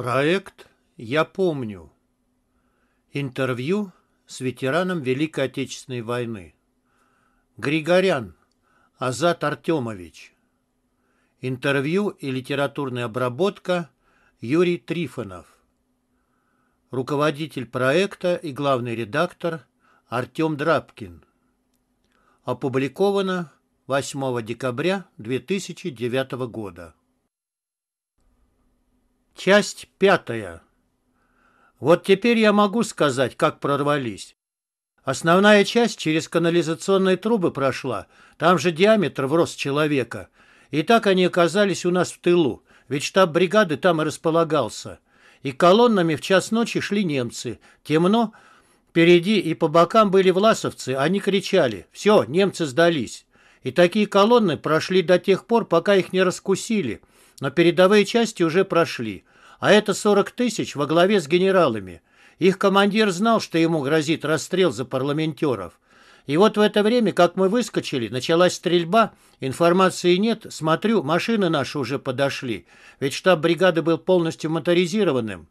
Проект «Я помню». Интервью с ветераном Великой Отечественной войны. Григорян Азат Артемович. Интервью и литературная обработка Юрий Трифонов. Руководитель проекта и главный редактор Артем Драбкин. Опубликовано 8 декабря 2009 года. Часть пятая. Вот теперь я могу сказать, как прорвались. Основная часть через канализационные трубы прошла, там же диаметр в рост человека. И так они оказались у нас в тылу, ведь штаб бригады там и располагался. И колоннами в час ночи шли немцы. Темно, впереди и по бокам были власовцы, они кричали «Все, немцы сдались». И такие колонны прошли до тех пор, пока их не раскусили – но передовые части уже прошли, а это 40 тысяч во главе с генералами. Их командир знал, что ему грозит расстрел за парламентеров. И вот в это время, как мы выскочили, началась стрельба, информации нет, смотрю, машины наши уже подошли, ведь штаб бригады был полностью моторизированным.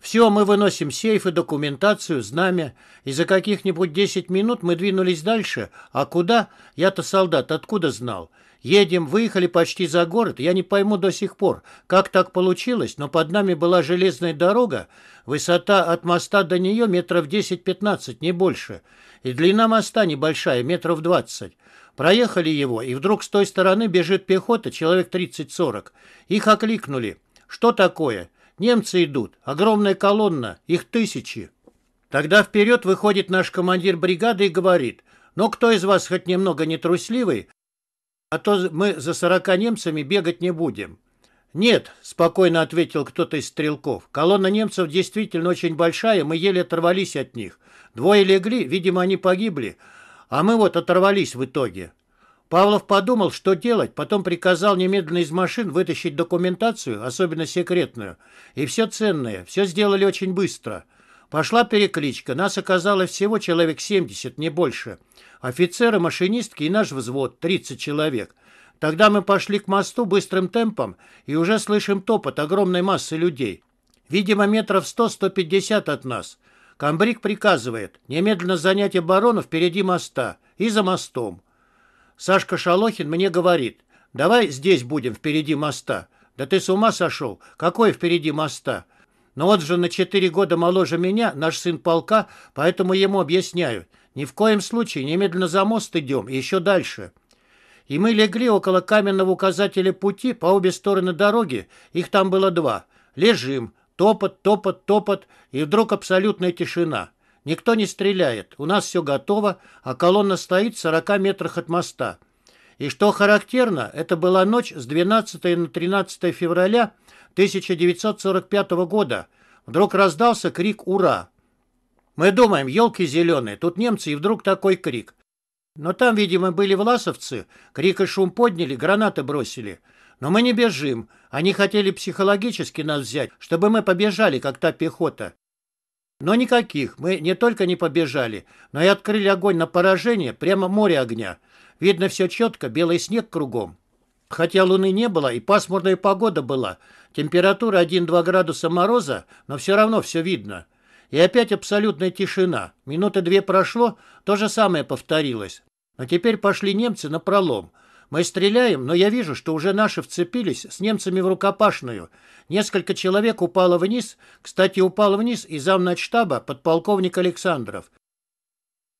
Все, мы выносим сейфы, документацию, знамя, и за каких-нибудь десять минут мы двинулись дальше. А куда? Я-то солдат, откуда знал? Едем, выехали почти за город, я не пойму до сих пор, как так получилось, но под нами была железная дорога, высота от моста до нее метров десять-пятнадцать, не больше, и длина моста небольшая, метров двадцать. Проехали его, и вдруг с той стороны бежит пехота, человек 30-40. Их окликнули. «Что такое?» Немцы идут. Огромная колонна. Их тысячи. Тогда вперед выходит наш командир бригады и говорит, "Но «Ну, кто из вас хоть немного нетрусливый, а то мы за сорока немцами бегать не будем». «Нет», — спокойно ответил кто-то из стрелков. «Колонна немцев действительно очень большая, мы еле оторвались от них. Двое легли, видимо, они погибли, а мы вот оторвались в итоге. Павлов подумал, что делать, потом приказал немедленно из машин вытащить документацию, особенно секретную, и все ценное. Все сделали очень быстро. Пошла перекличка, нас оказалось всего человек 70, не больше. Офицеры, машинистки и наш взвод, 30 человек. Тогда мы пошли к мосту быстрым темпом и уже слышим топот огромной массы людей. Видимо, метров 100-150 от нас. Камбрик приказывает немедленно занять оборону впереди моста и за мостом. Сашка Шалохин мне говорит, давай здесь будем впереди моста. Да ты с ума сошел? Какой впереди моста? Но «Ну вот же на четыре года моложе меня, наш сын полка, поэтому ему объясняю: Ни в коем случае, немедленно за мост идем, и еще дальше. И мы легли около каменного указателя пути по обе стороны дороги, их там было два. Лежим, топот, топот, топот, и вдруг абсолютная тишина. Никто не стреляет. У нас все готово, а колонна стоит в 40 метрах от моста. И что характерно, это была ночь с 12 на 13 февраля 1945 года. Вдруг раздался крик «Ура!». Мы думаем, елки зеленые, тут немцы, и вдруг такой крик. Но там, видимо, были власовцы, крик и шум подняли, гранаты бросили. Но мы не бежим, они хотели психологически нас взять, чтобы мы побежали, как та пехота. Но никаких. Мы не только не побежали, но и открыли огонь на поражение, прямо море огня. Видно все четко, белый снег кругом. Хотя луны не было и пасмурная погода была, температура 1-2 градуса мороза, но все равно все видно. И опять абсолютная тишина. Минуты две прошло, то же самое повторилось. Но теперь пошли немцы на пролом. Мы стреляем, но я вижу, что уже наши вцепились с немцами в рукопашную. Несколько человек упало вниз. Кстати, упал вниз и замначтаба подполковник Александров.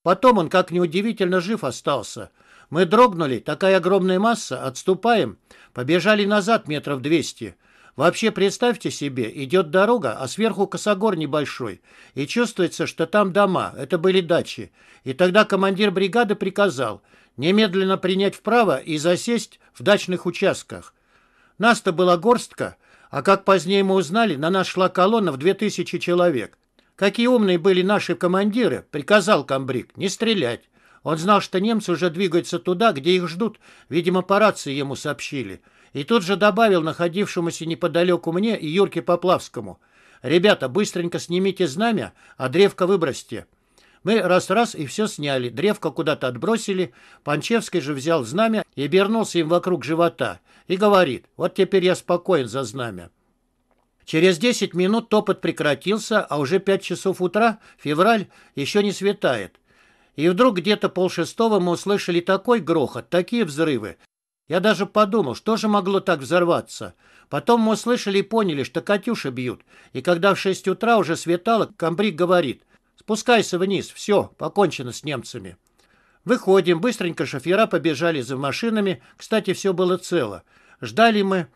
Потом он, как неудивительно, жив остался. Мы дрогнули, такая огромная масса, отступаем. Побежали назад метров двести. Вообще, представьте себе, идет дорога, а сверху косогор небольшой, и чувствуется, что там дома, это были дачи. И тогда командир бригады приказал, немедленно принять вправо и засесть в дачных участках. Нас-то была горстка, а как позднее мы узнали, на нас шла колонна в 2000 человек. Какие умные были наши командиры, приказал комбриг, не стрелять. Он знал, что немцы уже двигаются туда, где их ждут, видимо, по рации ему сообщили. И тут же добавил находившемуся неподалеку мне и Юрке Поплавскому. «Ребята, быстренько снимите знамя, а древко выбросьте». Мы раз-раз и все сняли. Древко куда-то отбросили. Панчевский же взял знамя и обернулся им вокруг живота. И говорит, вот теперь я спокоен за знамя. Через 10 минут топот прекратился, а уже 5 часов утра, февраль, еще не светает. И вдруг где-то полшестого мы услышали такой грохот, такие взрывы. Я даже подумал, что же могло так взорваться. Потом мы услышали и поняли, что «Катюши» бьют. И когда в 6 утра уже светало, комбриг говорит, Спускайся вниз, все, покончено с немцами. Выходим, быстренько шофера побежали за машинами, кстати, все было цело. Ждали мы.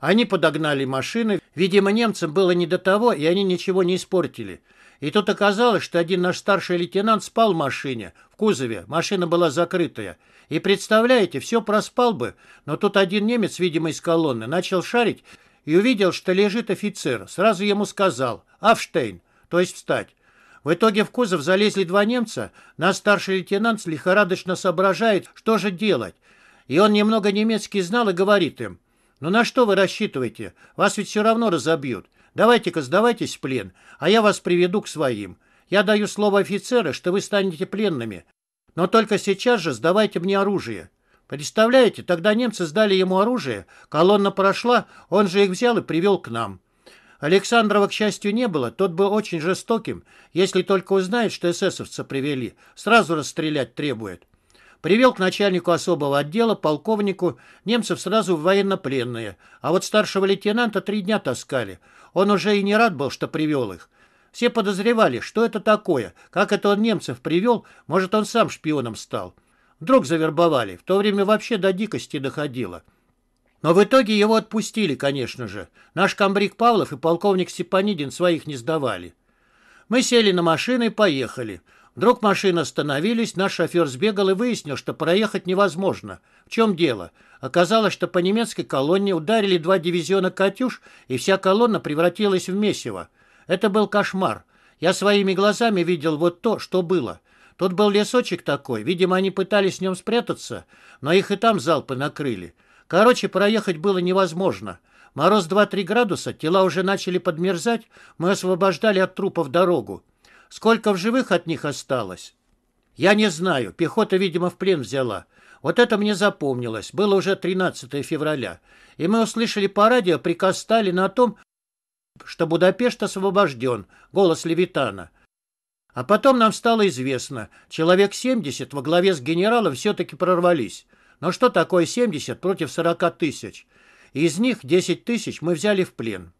Они подогнали машины, видимо, немцам было не до того, и они ничего не испортили. И тут оказалось, что один наш старший лейтенант спал в машине, в кузове, машина была закрытая. И представляете, все проспал бы, но тут один немец, видимо, из колонны, начал шарить и увидел, что лежит офицер. Сразу ему сказал «Афштейн», то есть «встать». В итоге в кузов залезли два немца. Наш старший лейтенант лихорадочно соображает, что же делать. И он немного немецкий знал и говорит им. «Ну на что вы рассчитываете? Вас ведь все равно разобьют. Давайте-ка сдавайтесь в плен, а я вас приведу к своим. Я даю слово офицера, что вы станете пленными. Но только сейчас же сдавайте мне оружие». Представляете, тогда немцы сдали ему оружие, колонна прошла, он же их взял и привел к нам. Александрова, к счастью, не было. Тот был очень жестоким. Если только узнает, что эсэсовца привели, сразу расстрелять требует. Привел к начальнику особого отдела, полковнику. Немцев сразу в военнопленные. А вот старшего лейтенанта три дня таскали. Он уже и не рад был, что привел их. Все подозревали, что это такое, как это он немцев привел, может, он сам шпионом стал. Вдруг завербовали, в то время вообще до дикости доходило. Но в итоге его отпустили, конечно же. Наш комбриг Павлов и полковник Степанидин своих не сдавали. Мы сели на машину и поехали. Вдруг машины остановились, наш шофер сбегал и выяснил, что проехать невозможно. В чем дело? Оказалось, что по немецкой колонне ударили два дивизиона «Катюш», и вся колонна превратилась в месиво. Это был кошмар. Я своими глазами видел вот то, что было. Тут был лесочек такой, видимо, они пытались в нем спрятаться, но их и там залпы накрыли. Короче, проехать было невозможно. Мороз 2-3 градуса, тела уже начали подмерзать, мы освобождали от трупов дорогу. Сколько в живых от них осталось? Я не знаю, пехота, видимо, в плен взяла. Вот это мне запомнилось, было уже 13 февраля. И мы услышали по радио приказ Сталина о том, что Будапешт освобожден, голос Левитана. А потом нам стало известно, человек 70 во главе с генералом все-таки прорвались. Но что такое 70 против 40 тысяч? Из них 10 тысяч мы взяли в плен.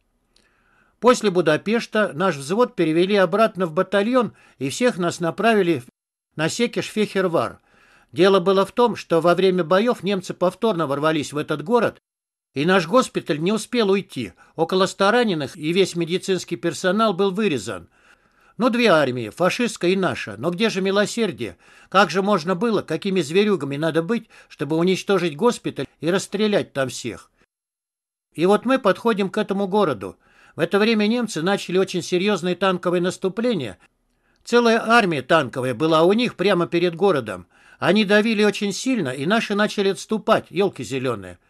После Будапешта наш взвод перевели обратно в батальон, и всех нас направили на Секиш-Фехервар. Дело было в том, что во время боев немцы повторно ворвались в этот город, и наш госпиталь не успел уйти. Около ста раненых и весь медицинский персонал был вырезан – ну, две армии, фашистская и наша. Но где же милосердие? Как же можно было, какими зверюгами надо быть, чтобы уничтожить госпиталь и расстрелять там всех? И вот мы подходим к этому городу. В это время немцы начали очень серьезное танковое наступление. Целая армия танковая была у них прямо перед городом. Они давили очень сильно, и наши начали отступать, елки зеленые.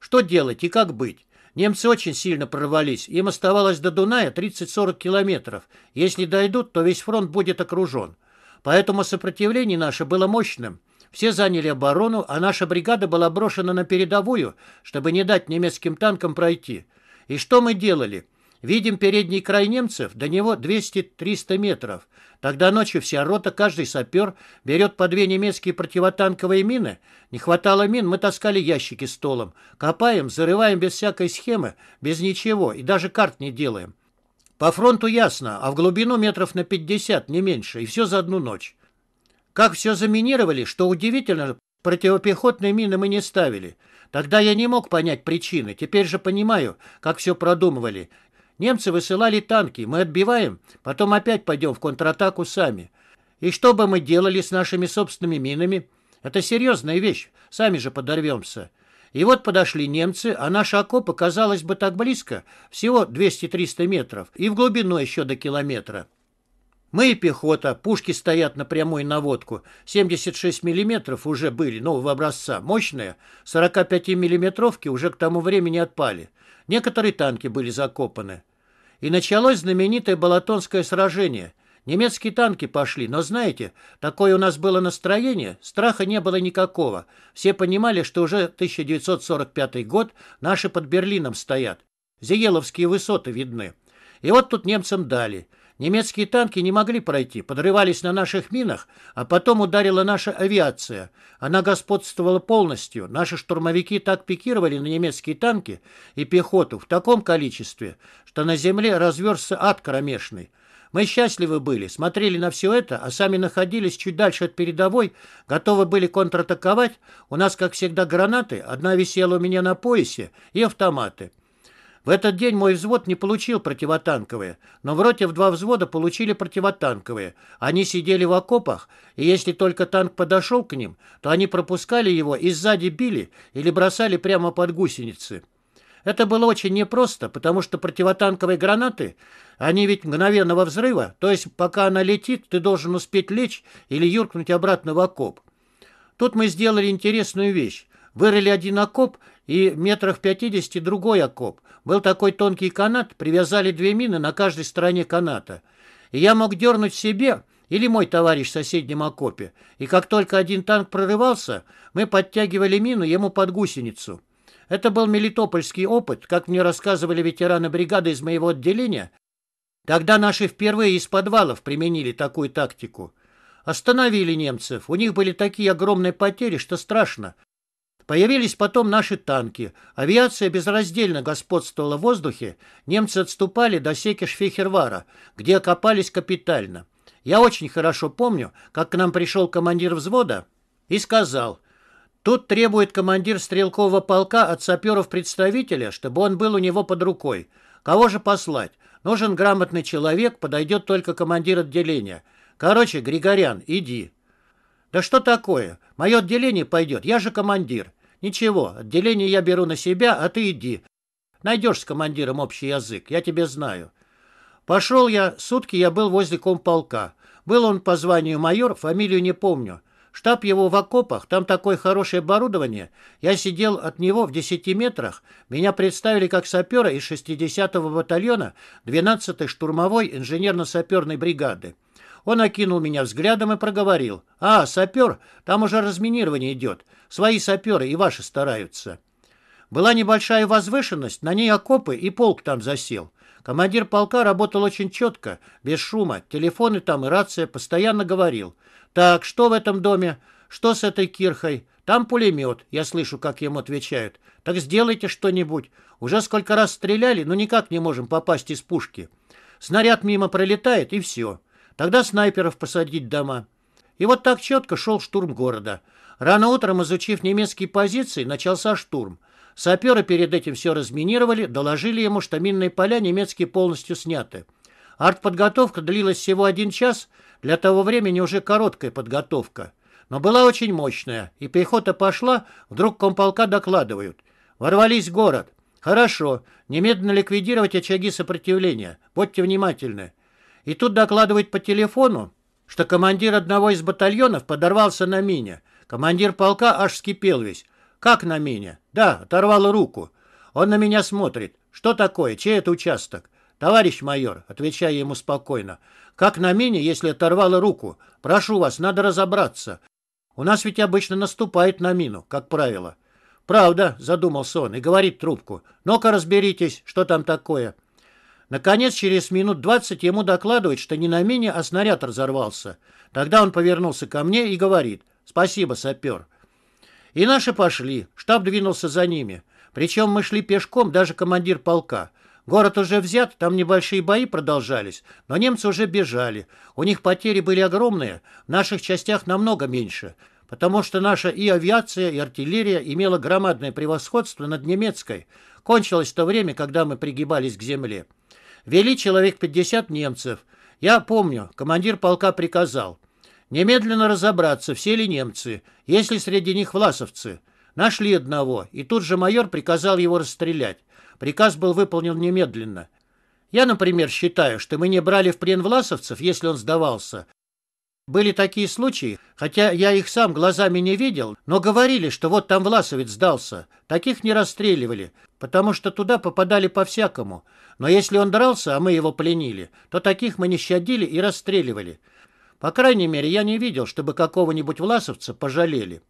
Что делать и как быть? Немцы очень сильно прорвались. Им оставалось до Дуная 30-40 километров. Если дойдут, то весь фронт будет окружен. Поэтому сопротивление наше было мощным. Все заняли оборону, а наша бригада была брошена на передовую, чтобы не дать немецким танкам пройти. И что мы делали? Видим передний край немцев, до него 200-300 метров. Тогда ночью вся рота, каждый сапер, берет по две немецкие противотанковые мины. Не хватало мин, мы таскали ящики с толом. Копаем, зарываем без всякой схемы, без ничего, и даже карт не делаем. По фронту ясно, а в глубину метров на 50, не меньше, и все за одну ночь. Как все заминировали, что удивительно, противопехотные мины мы не ставили. Тогда я не мог понять причины, теперь же понимаю, как все продумывали. Немцы высылали танки, мы отбиваем, потом опять пойдем в контратаку сами. И что бы мы делали с нашими собственными минами? Это серьезная вещь, сами же подорвемся. И вот подошли немцы, а наши окопы, казалось бы, так близко, всего 200-300 метров, и в глубину еще до километра. Мы и пехота, пушки стоят на прямой наводку, 76 миллиметров уже были, нового ну, образца, мощные, 45 миллиметровки уже к тому времени отпали. Некоторые танки были закопаны. И началось знаменитое Балатонское сражение. Немецкие танки пошли, но знаете, такое у нас было настроение, страха не было никакого. Все понимали, что уже 1945 год, наши под Берлином стоят. Зиеловские высоты видны. И вот тут немцам дали. Немецкие танки не могли пройти, подрывались на наших минах, а потом ударила наша авиация. Она господствовала полностью. Наши штурмовики так пикировали на немецкие танки и пехоту в таком количестве, что на земле разверся ад кромешный. Мы счастливы были, смотрели на все это, а сами находились чуть дальше от передовой, готовы были контратаковать. У нас, как всегда, гранаты. Одна висела у меня на поясе и автоматы. В этот день мой взвод не получил противотанковые, но в роте в два взвода получили противотанковые. Они сидели в окопах, и если только танк подошел к ним, то они пропускали его и сзади били или бросали прямо под гусеницы. Это было очень непросто, потому что противотанковые гранаты, они ведь мгновенного взрыва, то есть пока она летит, ты должен успеть лечь или юркнуть обратно в окоп. Тут мы сделали интересную вещь. Вырыли один окоп и метрах пятидесяти другой окоп. Был такой тонкий канат, привязали две мины на каждой стороне каната. И я мог дернуть себе или мой товарищ в соседнем окопе, и как только один танк прорывался, мы подтягивали мину ему под гусеницу. Это был мелитопольский опыт, как мне рассказывали ветераны бригады из моего отделения. Тогда наши впервые из подвалов применили такую тактику. Остановили немцев, у них были такие огромные потери, что страшно. Появились потом наши танки. Авиация безраздельно господствовала в воздухе. Немцы отступали до секи Шфехервара, где окопались капитально. Я очень хорошо помню, как к нам пришел командир взвода и сказал, «Тут требует командир стрелкового полка от саперов-представителя, чтобы он был у него под рукой. Кого же послать? Нужен грамотный человек, подойдет только командир отделения. Короче, Григорян, иди». «Да что такое? Мое отделение пойдет, я же командир. «Ничего, отделение я беру на себя, а ты иди. Найдешь с командиром общий язык, я тебе знаю». Пошел я, сутки я был возле комполка. Был он по званию майор, фамилию не помню. Штаб его в окопах, там такое хорошее оборудование. Я сидел от него в 10 метрах. Меня представили как сапера из 60-го батальона 12-й штурмовой инженерно-саперной бригады. Он окинул меня взглядом и проговорил. «А, сапер, там уже разминирование идет. Свои саперы и ваши стараются». Была небольшая возвышенность, на ней окопы и полк там засел. Командир полка работал очень четко, без шума, телефоны там и рация, постоянно говорил. «Так, что в этом доме? Что с этой кирхой? Там пулемет, я слышу, как ему отвечают. Так сделайте что-нибудь. Уже сколько раз стреляли, но никак не можем попасть из пушки. Снаряд мимо пролетает, и все. Тогда снайперов посадить дома. И вот так четко шел штурм города. Рано утром, изучив немецкие позиции, начался штурм. Саперы перед этим все разминировали, доложили ему, что минные поля немецкие полностью сняты. Артподготовка длилась всего один час, для того времени уже короткая подготовка. Но была очень мощная, и пехота пошла, вдруг комполка докладывают. Ворвались в город. Хорошо, немедленно ликвидировать очаги сопротивления. Будьте внимательны. И тут докладывает по телефону, что командир одного из батальонов подорвался на мине. Командир полка аж скипел весь. «Как на мине?» «Да, оторвал руку». Он на меня смотрит. «Что такое? Чей это участок?» «Товарищ майор», — отвечая ему спокойно, «как на мине, если оторвало руку? Прошу вас, надо разобраться. У нас ведь обычно наступает на мину, как правило». «Правда», — задумался он и говорит трубку, «ну-ка разберитесь, что там такое». Наконец, через минут двадцать ему докладывают, что не на мине, а снаряд разорвался. Тогда он повернулся ко мне и говорит «Спасибо, сапер». И наши пошли, штаб двинулся за ними. Причем мы шли пешком, даже командир полка. Город уже взят, там небольшие бои продолжались, но немцы уже бежали. У них потери были огромные, в наших частях намного меньше, потому что наша и авиация, и артиллерия имела громадное превосходство над немецкой. Кончилось то время, когда мы пригибались к земле. Вели человек 50 немцев. Я помню, командир полка приказал. Немедленно разобраться, все ли немцы, есть ли среди них власовцы. Нашли одного, и тут же майор приказал его расстрелять. Приказ был выполнен немедленно. Я, например, считаю, что мы не брали в плен власовцев, если он сдавался, были такие случаи, хотя я их сам глазами не видел, но говорили, что вот там Власовец сдался. Таких не расстреливали, потому что туда попадали по-всякому. Но если он дрался, а мы его пленили, то таких мы не щадили и расстреливали. По крайней мере, я не видел, чтобы какого-нибудь власовца пожалели.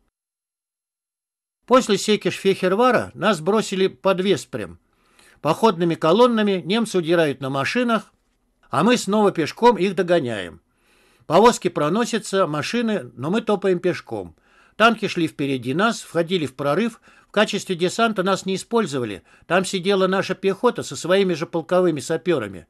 После Секиш-Фехервара нас бросили под Веспрем. Походными колоннами немцы удирают на машинах, а мы снова пешком их догоняем. Повозки проносятся, машины, но мы топаем пешком. Танки шли впереди нас, входили в прорыв. В качестве десанта нас не использовали. Там сидела наша пехота со своими же полковыми саперами.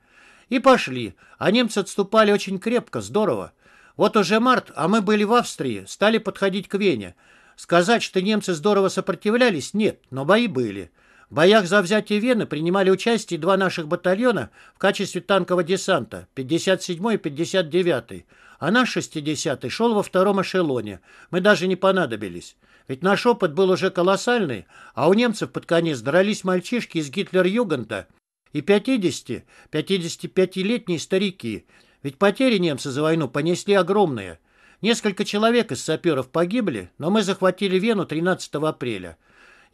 И пошли. А немцы отступали очень крепко, здорово. Вот уже март, а мы были в Австрии, стали подходить к Вене. Сказать, что немцы здорово сопротивлялись, нет, но бои были. В боях за взятие Вены принимали участие два наших батальона в качестве танкового десанта, 57-й и 59-й, а наш 60-й шел во втором эшелоне. Мы даже не понадобились. Ведь наш опыт был уже колоссальный, а у немцев под конец дрались мальчишки из Гитлер-Югента и 50-55-летние старики. Ведь потери немцы за войну понесли огромные. Несколько человек из саперов погибли, но мы захватили Вену 13 апреля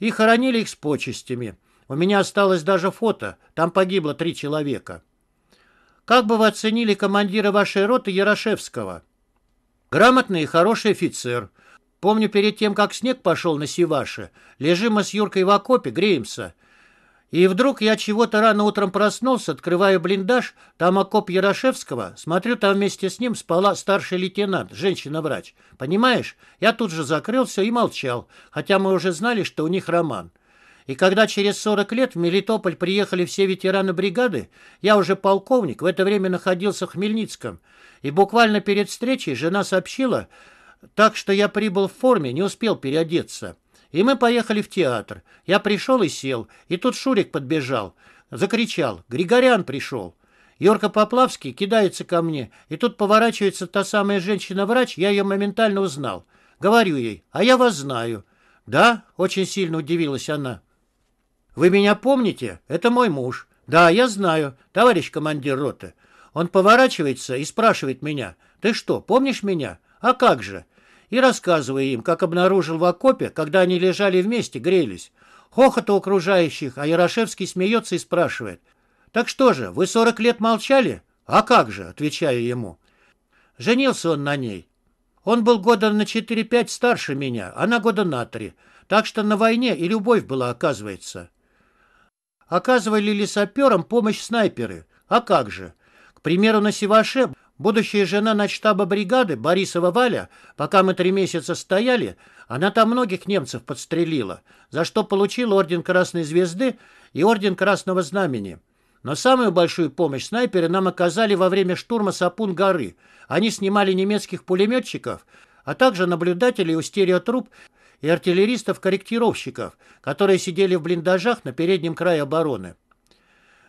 и хоронили их с почестями. У меня осталось даже фото, там погибло три человека. Как бы вы оценили командира вашей роты Ярошевского? Грамотный и хороший офицер. Помню, перед тем, как снег пошел на Сиваше, лежим мы с Юркой в окопе, греемся. И вдруг я чего-то рано утром проснулся, открываю блиндаж, там окоп Ярошевского, смотрю, там вместе с ним спала старший лейтенант, женщина-врач. Понимаешь? Я тут же закрыл все и молчал, хотя мы уже знали, что у них роман. И когда через 40 лет в Мелитополь приехали все ветераны бригады, я уже полковник, в это время находился в Хмельницком. И буквально перед встречей жена сообщила, так что я прибыл в форме, не успел переодеться. И мы поехали в театр. Я пришел и сел, и тут Шурик подбежал. Закричал. «Григорян пришел!» Йорка Поплавский кидается ко мне, и тут поворачивается та самая женщина-врач, я ее моментально узнал. Говорю ей, а я вас знаю. «Да?» — очень сильно удивилась она. «Вы меня помните? Это мой муж. Да, я знаю, товарищ командир роты». Он поворачивается и спрашивает меня, «Ты что, помнишь меня? А как же?» и рассказывая им, как обнаружил в окопе, когда они лежали вместе, грелись. Хохот у окружающих, а Ярошевский смеется и спрашивает. «Так что же, вы сорок лет молчали?» «А как же?» — отвечаю ему. Женился он на ней. Он был года на 4-5 старше меня, она года на 3. Так что на войне и любовь была, оказывается. Оказывали ли саперам помощь снайперы? А как же? К примеру, на Севаше Будущая жена начтаба бригады Борисова Валя, пока мы три месяца стояли, она там многих немцев подстрелила, за что получила орден Красной Звезды и орден Красного Знамени. Но самую большую помощь снайперы нам оказали во время штурма Сапун-горы. Они снимали немецких пулеметчиков, а также наблюдателей у стереотруб и артиллеристов-корректировщиков, которые сидели в блиндажах на переднем крае обороны.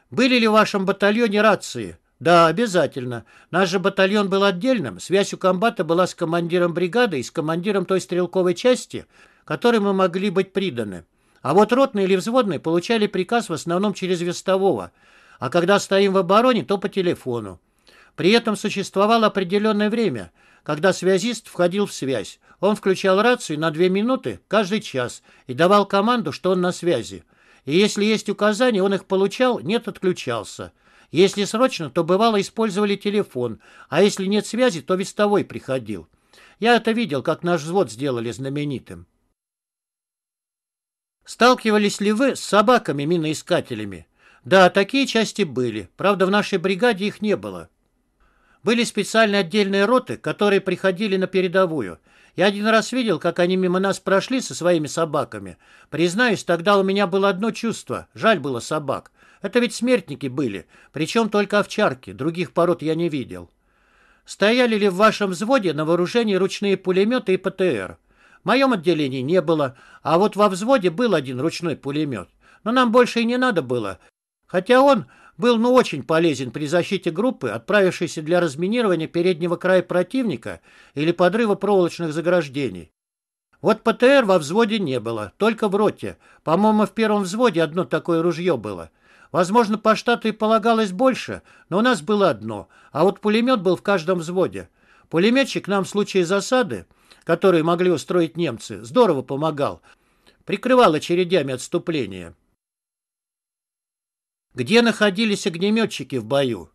«Были ли в вашем батальоне рации?» Да, обязательно. Наш же батальон был отдельным. Связь у комбата была с командиром бригады и с командиром той стрелковой части, которой мы могли быть приданы. А вот ротные или взводные получали приказ в основном через вестового, а когда стоим в обороне, то по телефону. При этом существовало определенное время, когда связист входил в связь. Он включал рацию на две минуты каждый час и давал команду, что он на связи. И если есть указания, он их получал, нет, отключался. Если срочно, то бывало использовали телефон, а если нет связи, то вестовой приходил. Я это видел, как наш взвод сделали знаменитым. Сталкивались ли вы с собаками-миноискателями? Да, такие части были. Правда, в нашей бригаде их не было. Были специальные отдельные роты, которые приходили на передовую. Я один раз видел, как они мимо нас прошли со своими собаками. Признаюсь, тогда у меня было одно чувство. Жаль было собак. Это ведь смертники были, причем только овчарки, других пород я не видел. Стояли ли в вашем взводе на вооружении ручные пулеметы и ПТР? В моем отделении не было, а вот во взводе был один ручной пулемет. Но нам больше и не надо было, хотя он был ну очень полезен при защите группы, отправившейся для разминирования переднего края противника или подрыва проволочных заграждений. Вот ПТР во взводе не было, только в роте. По-моему, в первом взводе одно такое ружье было — Возможно, по штату и полагалось больше, но у нас было одно, а вот пулемет был в каждом взводе. Пулеметчик нам в случае засады, которые могли устроить немцы, здорово помогал, прикрывал очередями отступления. Где находились огнеметчики в бою?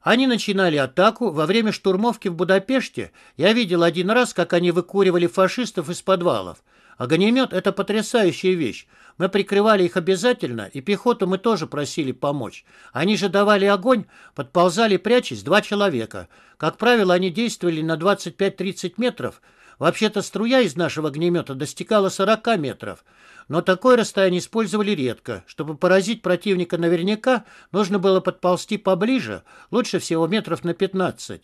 Они начинали атаку. Во время штурмовки в Будапеште я видел один раз, как они выкуривали фашистов из подвалов. Огнемет — это потрясающая вещь. Мы прикрывали их обязательно, и пехоту мы тоже просили помочь. Они же давали огонь, подползали, прячась, два человека. Как правило, они действовали на 25-30 метров. Вообще-то струя из нашего огнемета достигала 40 метров. Но такое расстояние использовали редко. Чтобы поразить противника наверняка, нужно было подползти поближе, лучше всего метров на 15.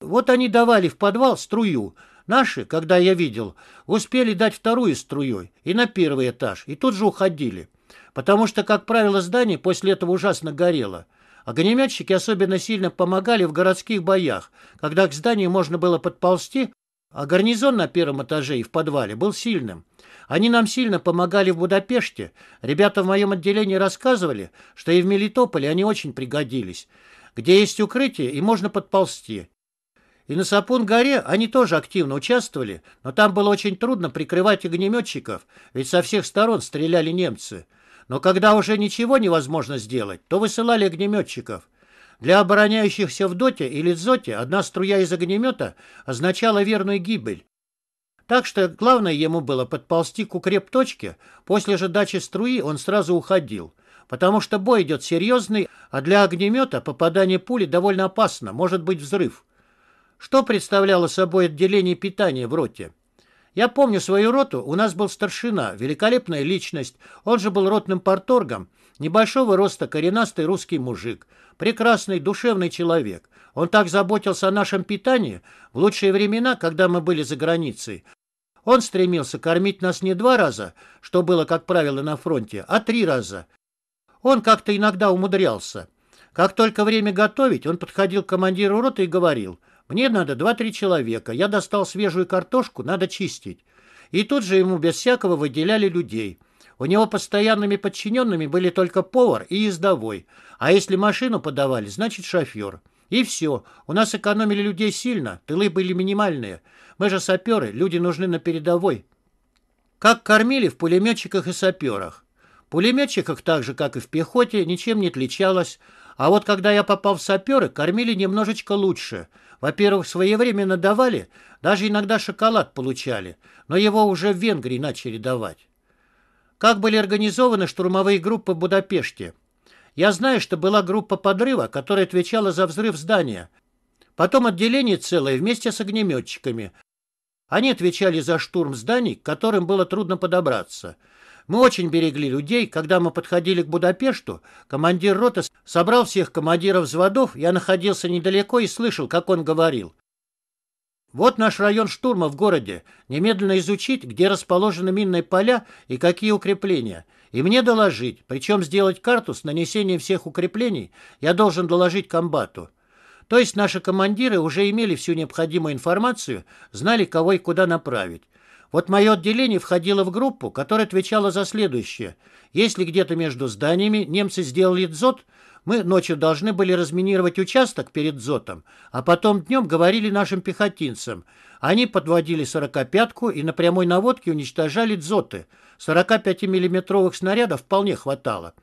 Вот они давали в подвал струю — Наши, когда я видел, успели дать вторую струей и на первый этаж, и тут же уходили. Потому что, как правило, здание после этого ужасно горело. Огнеметчики особенно сильно помогали в городских боях, когда к зданию можно было подползти, а гарнизон на первом этаже и в подвале был сильным. Они нам сильно помогали в Будапеште. Ребята в моем отделении рассказывали, что и в Мелитополе они очень пригодились, где есть укрытие и можно подползти. И на Сапун-горе они тоже активно участвовали, но там было очень трудно прикрывать огнеметчиков, ведь со всех сторон стреляли немцы. Но когда уже ничего невозможно сделать, то высылали огнеметчиков. Для обороняющихся в доте или зоте одна струя из огнемета означала верную гибель. Так что главное ему было подползти к укрепточке, после же дачи струи он сразу уходил. Потому что бой идет серьезный, а для огнемета попадание пули довольно опасно, может быть взрыв. Что представляло собой отделение питания в роте? Я помню свою роту, у нас был старшина, великолепная личность, он же был ротным порторгом, небольшого роста коренастый русский мужик, прекрасный душевный человек. Он так заботился о нашем питании в лучшие времена, когда мы были за границей. Он стремился кормить нас не два раза, что было, как правило, на фронте, а три раза. Он как-то иногда умудрялся. Как только время готовить, он подходил к командиру роты и говорил, мне надо два-три человека. Я достал свежую картошку, надо чистить. И тут же ему без всякого выделяли людей. У него постоянными подчиненными были только повар и ездовой. А если машину подавали, значит шофер. И все. У нас экономили людей сильно, тылы были минимальные. Мы же саперы, люди нужны на передовой. Как кормили в пулеметчиках и саперах. В пулеметчиках, так же, как и в пехоте, ничем не отличалось. А вот когда я попал в саперы, кормили немножечко лучше – во-первых, своевременно давали, даже иногда шоколад получали, но его уже в Венгрии начали давать. Как были организованы штурмовые группы в Будапеште? Я знаю, что была группа подрыва, которая отвечала за взрыв здания. Потом отделение целое вместе с огнеметчиками. Они отвечали за штурм зданий, к которым было трудно подобраться – мы очень берегли людей. Когда мы подходили к Будапешту, командир роты собрал всех командиров взводов. Я находился недалеко и слышал, как он говорил. Вот наш район штурма в городе. Немедленно изучить, где расположены минные поля и какие укрепления. И мне доложить, причем сделать карту с нанесением всех укреплений, я должен доложить комбату. То есть наши командиры уже имели всю необходимую информацию, знали, кого и куда направить. Вот мое отделение входило в группу, которая отвечала за следующее. Если где-то между зданиями немцы сделали дзот, мы ночью должны были разминировать участок перед дзотом, а потом днем говорили нашим пехотинцам. Они подводили сорокопятку и на прямой наводке уничтожали дзоты. 45-миллиметровых снарядов вполне хватало.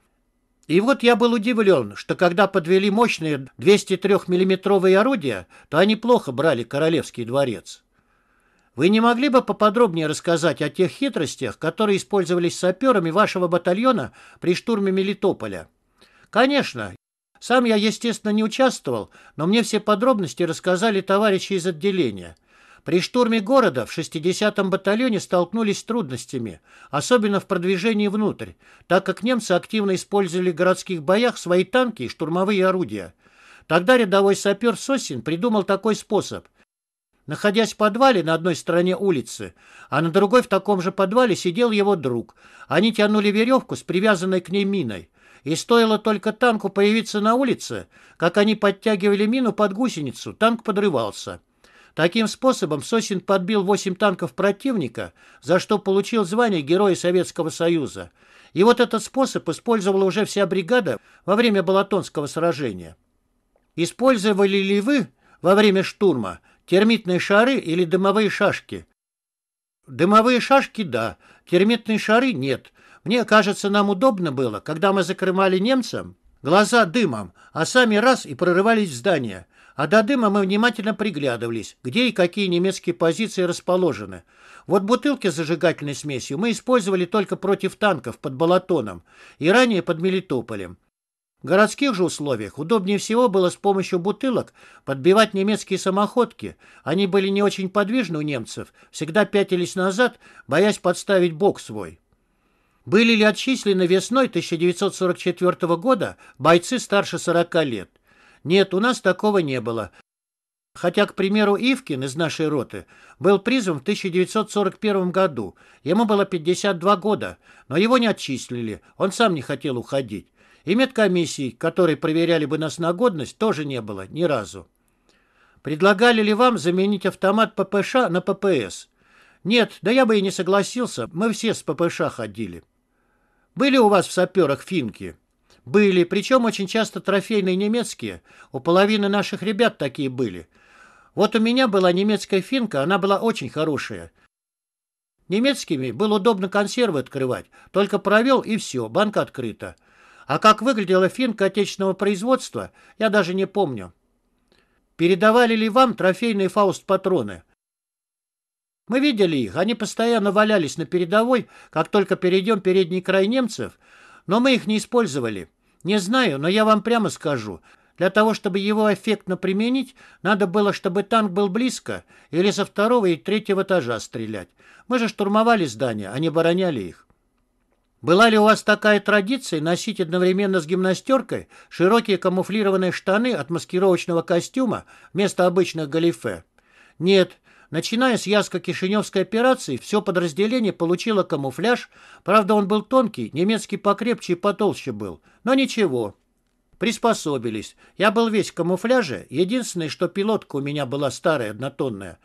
И вот я был удивлен, что когда подвели мощные 203-миллиметровые орудия, то они плохо брали Королевский дворец. Вы не могли бы поподробнее рассказать о тех хитростях, которые использовались саперами вашего батальона при штурме Мелитополя? Конечно. Сам я, естественно, не участвовал, но мне все подробности рассказали товарищи из отделения. При штурме города в 60-м батальоне столкнулись с трудностями, особенно в продвижении внутрь, так как немцы активно использовали в городских боях свои танки и штурмовые орудия. Тогда рядовой сапер Сосин придумал такой способ Находясь в подвале на одной стороне улицы, а на другой в таком же подвале сидел его друг. Они тянули веревку с привязанной к ней миной. И стоило только танку появиться на улице, как они подтягивали мину под гусеницу, танк подрывался. Таким способом Сосин подбил 8 танков противника, за что получил звание Героя Советского Союза. И вот этот способ использовала уже вся бригада во время Балатонского сражения. Использовали ли вы во время штурма Термитные шары или дымовые шашки? Дымовые шашки – да, термитные шары – нет. Мне кажется, нам удобно было, когда мы закрывали немцам глаза дымом, а сами раз и прорывались в здание. А до дыма мы внимательно приглядывались, где и какие немецкие позиции расположены. Вот бутылки с зажигательной смесью мы использовали только против танков под Балатоном и ранее под Мелитополем городских же условиях удобнее всего было с помощью бутылок подбивать немецкие самоходки. Они были не очень подвижны у немцев, всегда пятились назад, боясь подставить бок свой. Были ли отчислены весной 1944 года бойцы старше 40 лет? Нет, у нас такого не было. Хотя, к примеру, Ивкин из нашей роты был призван в 1941 году. Ему было 52 года, но его не отчислили, он сам не хотел уходить. И медкомиссий, которые проверяли бы нас на годность, тоже не было ни разу. Предлагали ли вам заменить автомат ППШ на ППС? Нет, да я бы и не согласился, мы все с ППШ ходили. Были у вас в саперах финки? Были, причем очень часто трофейные немецкие. У половины наших ребят такие были. Вот у меня была немецкая финка, она была очень хорошая. Немецкими было удобно консервы открывать, только провел и все, банка открыта. А как выглядела финка отечественного производства, я даже не помню. Передавали ли вам трофейные фауст-патроны? Мы видели их, они постоянно валялись на передовой, как только перейдем передний край немцев, но мы их не использовали. Не знаю, но я вам прямо скажу. Для того, чтобы его эффектно применить, надо было, чтобы танк был близко или со второго и третьего этажа стрелять. Мы же штурмовали здания, а не обороняли их. Была ли у вас такая традиция носить одновременно с гимнастеркой широкие камуфлированные штаны от маскировочного костюма вместо обычных галифе? Нет. Начиная с Яско-Кишиневской операции, все подразделение получило камуфляж. Правда, он был тонкий, немецкий покрепче и потолще был. Но ничего. Приспособились. Я был весь в камуфляже. Единственное, что пилотка у меня была старая, однотонная.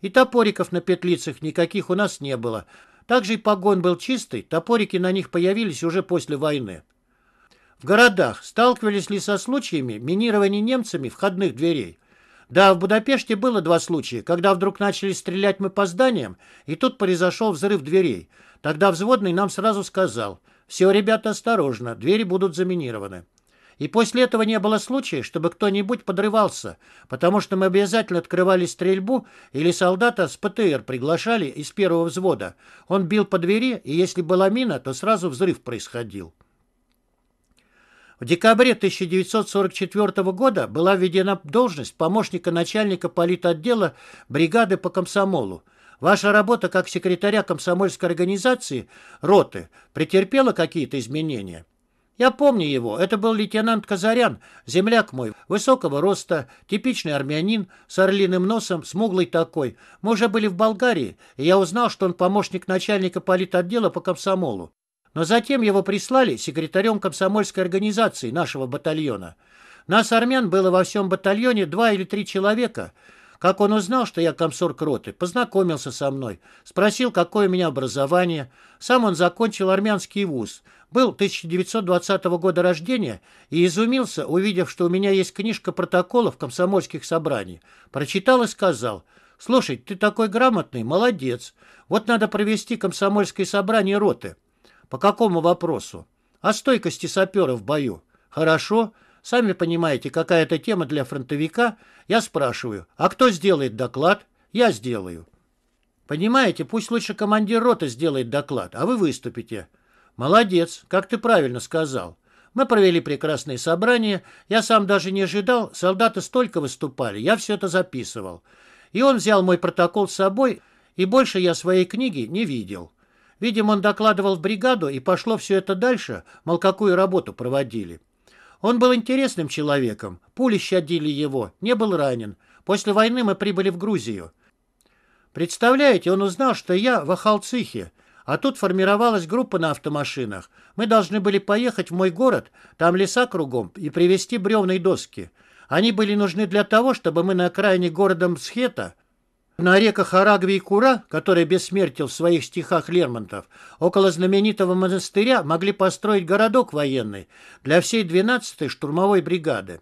И топориков на петлицах никаких у нас не было. Также и погон был чистый, топорики на них появились уже после войны. В городах сталкивались ли со случаями минирования немцами входных дверей? Да, в Будапеште было два случая, когда вдруг начали стрелять мы по зданиям, и тут произошел взрыв дверей. Тогда взводный нам сразу сказал, «Все, ребята, осторожно, двери будут заминированы». И после этого не было случая, чтобы кто-нибудь подрывался, потому что мы обязательно открывали стрельбу или солдата с ПТР приглашали из первого взвода. Он бил по двери, и если была мина, то сразу взрыв происходил. В декабре 1944 года была введена должность помощника начальника политотдела бригады по комсомолу. Ваша работа как секретаря комсомольской организации, роты, претерпела какие-то изменения? Я помню его. Это был лейтенант Казарян, земляк мой, высокого роста, типичный армянин, с орлиным носом, смуглый такой. Мы уже были в Болгарии, и я узнал, что он помощник начальника политотдела по комсомолу. Но затем его прислали секретарем комсомольской организации нашего батальона. Нас, армян, было во всем батальоне два или три человека. Как он узнал, что я комсорг роты, познакомился со мной, спросил, какое у меня образование. Сам он закончил армянский вуз – был 1920 года рождения и изумился, увидев, что у меня есть книжка протоколов комсомольских собраний. Прочитал и сказал, «Слушай, ты такой грамотный, молодец. Вот надо провести комсомольское собрание роты». «По какому вопросу?» «О стойкости сапера в бою». «Хорошо. Сами понимаете, какая это тема для фронтовика. Я спрашиваю, а кто сделает доклад?» «Я сделаю». «Понимаете, пусть лучше командир роты сделает доклад, а вы выступите». Молодец, как ты правильно сказал. Мы провели прекрасное собрание. Я сам даже не ожидал. Солдаты столько выступали. Я все это записывал. И он взял мой протокол с собой, и больше я своей книги не видел. Видимо, он докладывал в бригаду, и пошло все это дальше, мол, какую работу проводили. Он был интересным человеком. Пули щадили его, не был ранен. После войны мы прибыли в Грузию. Представляете, он узнал, что я в Ахалцихе, а тут формировалась группа на автомашинах. Мы должны были поехать в мой город, там леса кругом, и привезти бревна и доски. Они были нужны для того, чтобы мы на окраине города Мсхета, на реках Арагви и Кура, которые бессмертил в своих стихах Лермонтов, около знаменитого монастыря могли построить городок военный для всей 12-й штурмовой бригады.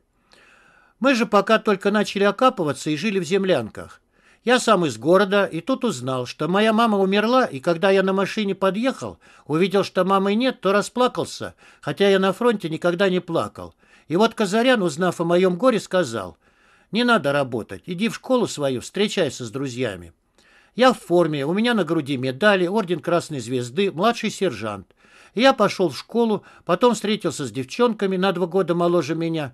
Мы же пока только начали окапываться и жили в землянках. Я сам из города и тут узнал, что моя мама умерла, и когда я на машине подъехал, увидел, что мамы нет, то расплакался, хотя я на фронте никогда не плакал. И вот Казарян, узнав о моем горе, сказал, «Не надо работать, иди в школу свою, встречайся с друзьями». Я в форме, у меня на груди медали, орден Красной Звезды, младший сержант. я пошел в школу, потом встретился с девчонками на два года моложе меня.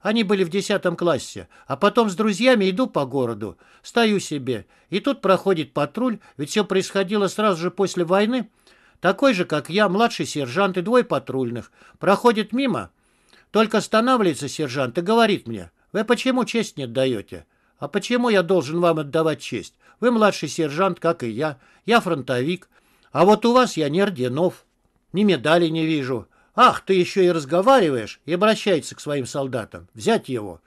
Они были в десятом классе. А потом с друзьями иду по городу, стою себе. И тут проходит патруль, ведь все происходило сразу же после войны. Такой же, как я, младший сержант и двое патрульных. Проходит мимо. Только останавливается сержант и говорит мне, «Вы почему честь не отдаете?» «А почему я должен вам отдавать честь? Вы младший сержант, как и я. Я фронтовик. А вот у вас я не орденов, ни медали не вижу. «Ах, ты еще и разговариваешь!» и обращается к своим солдатам. «Взять его!»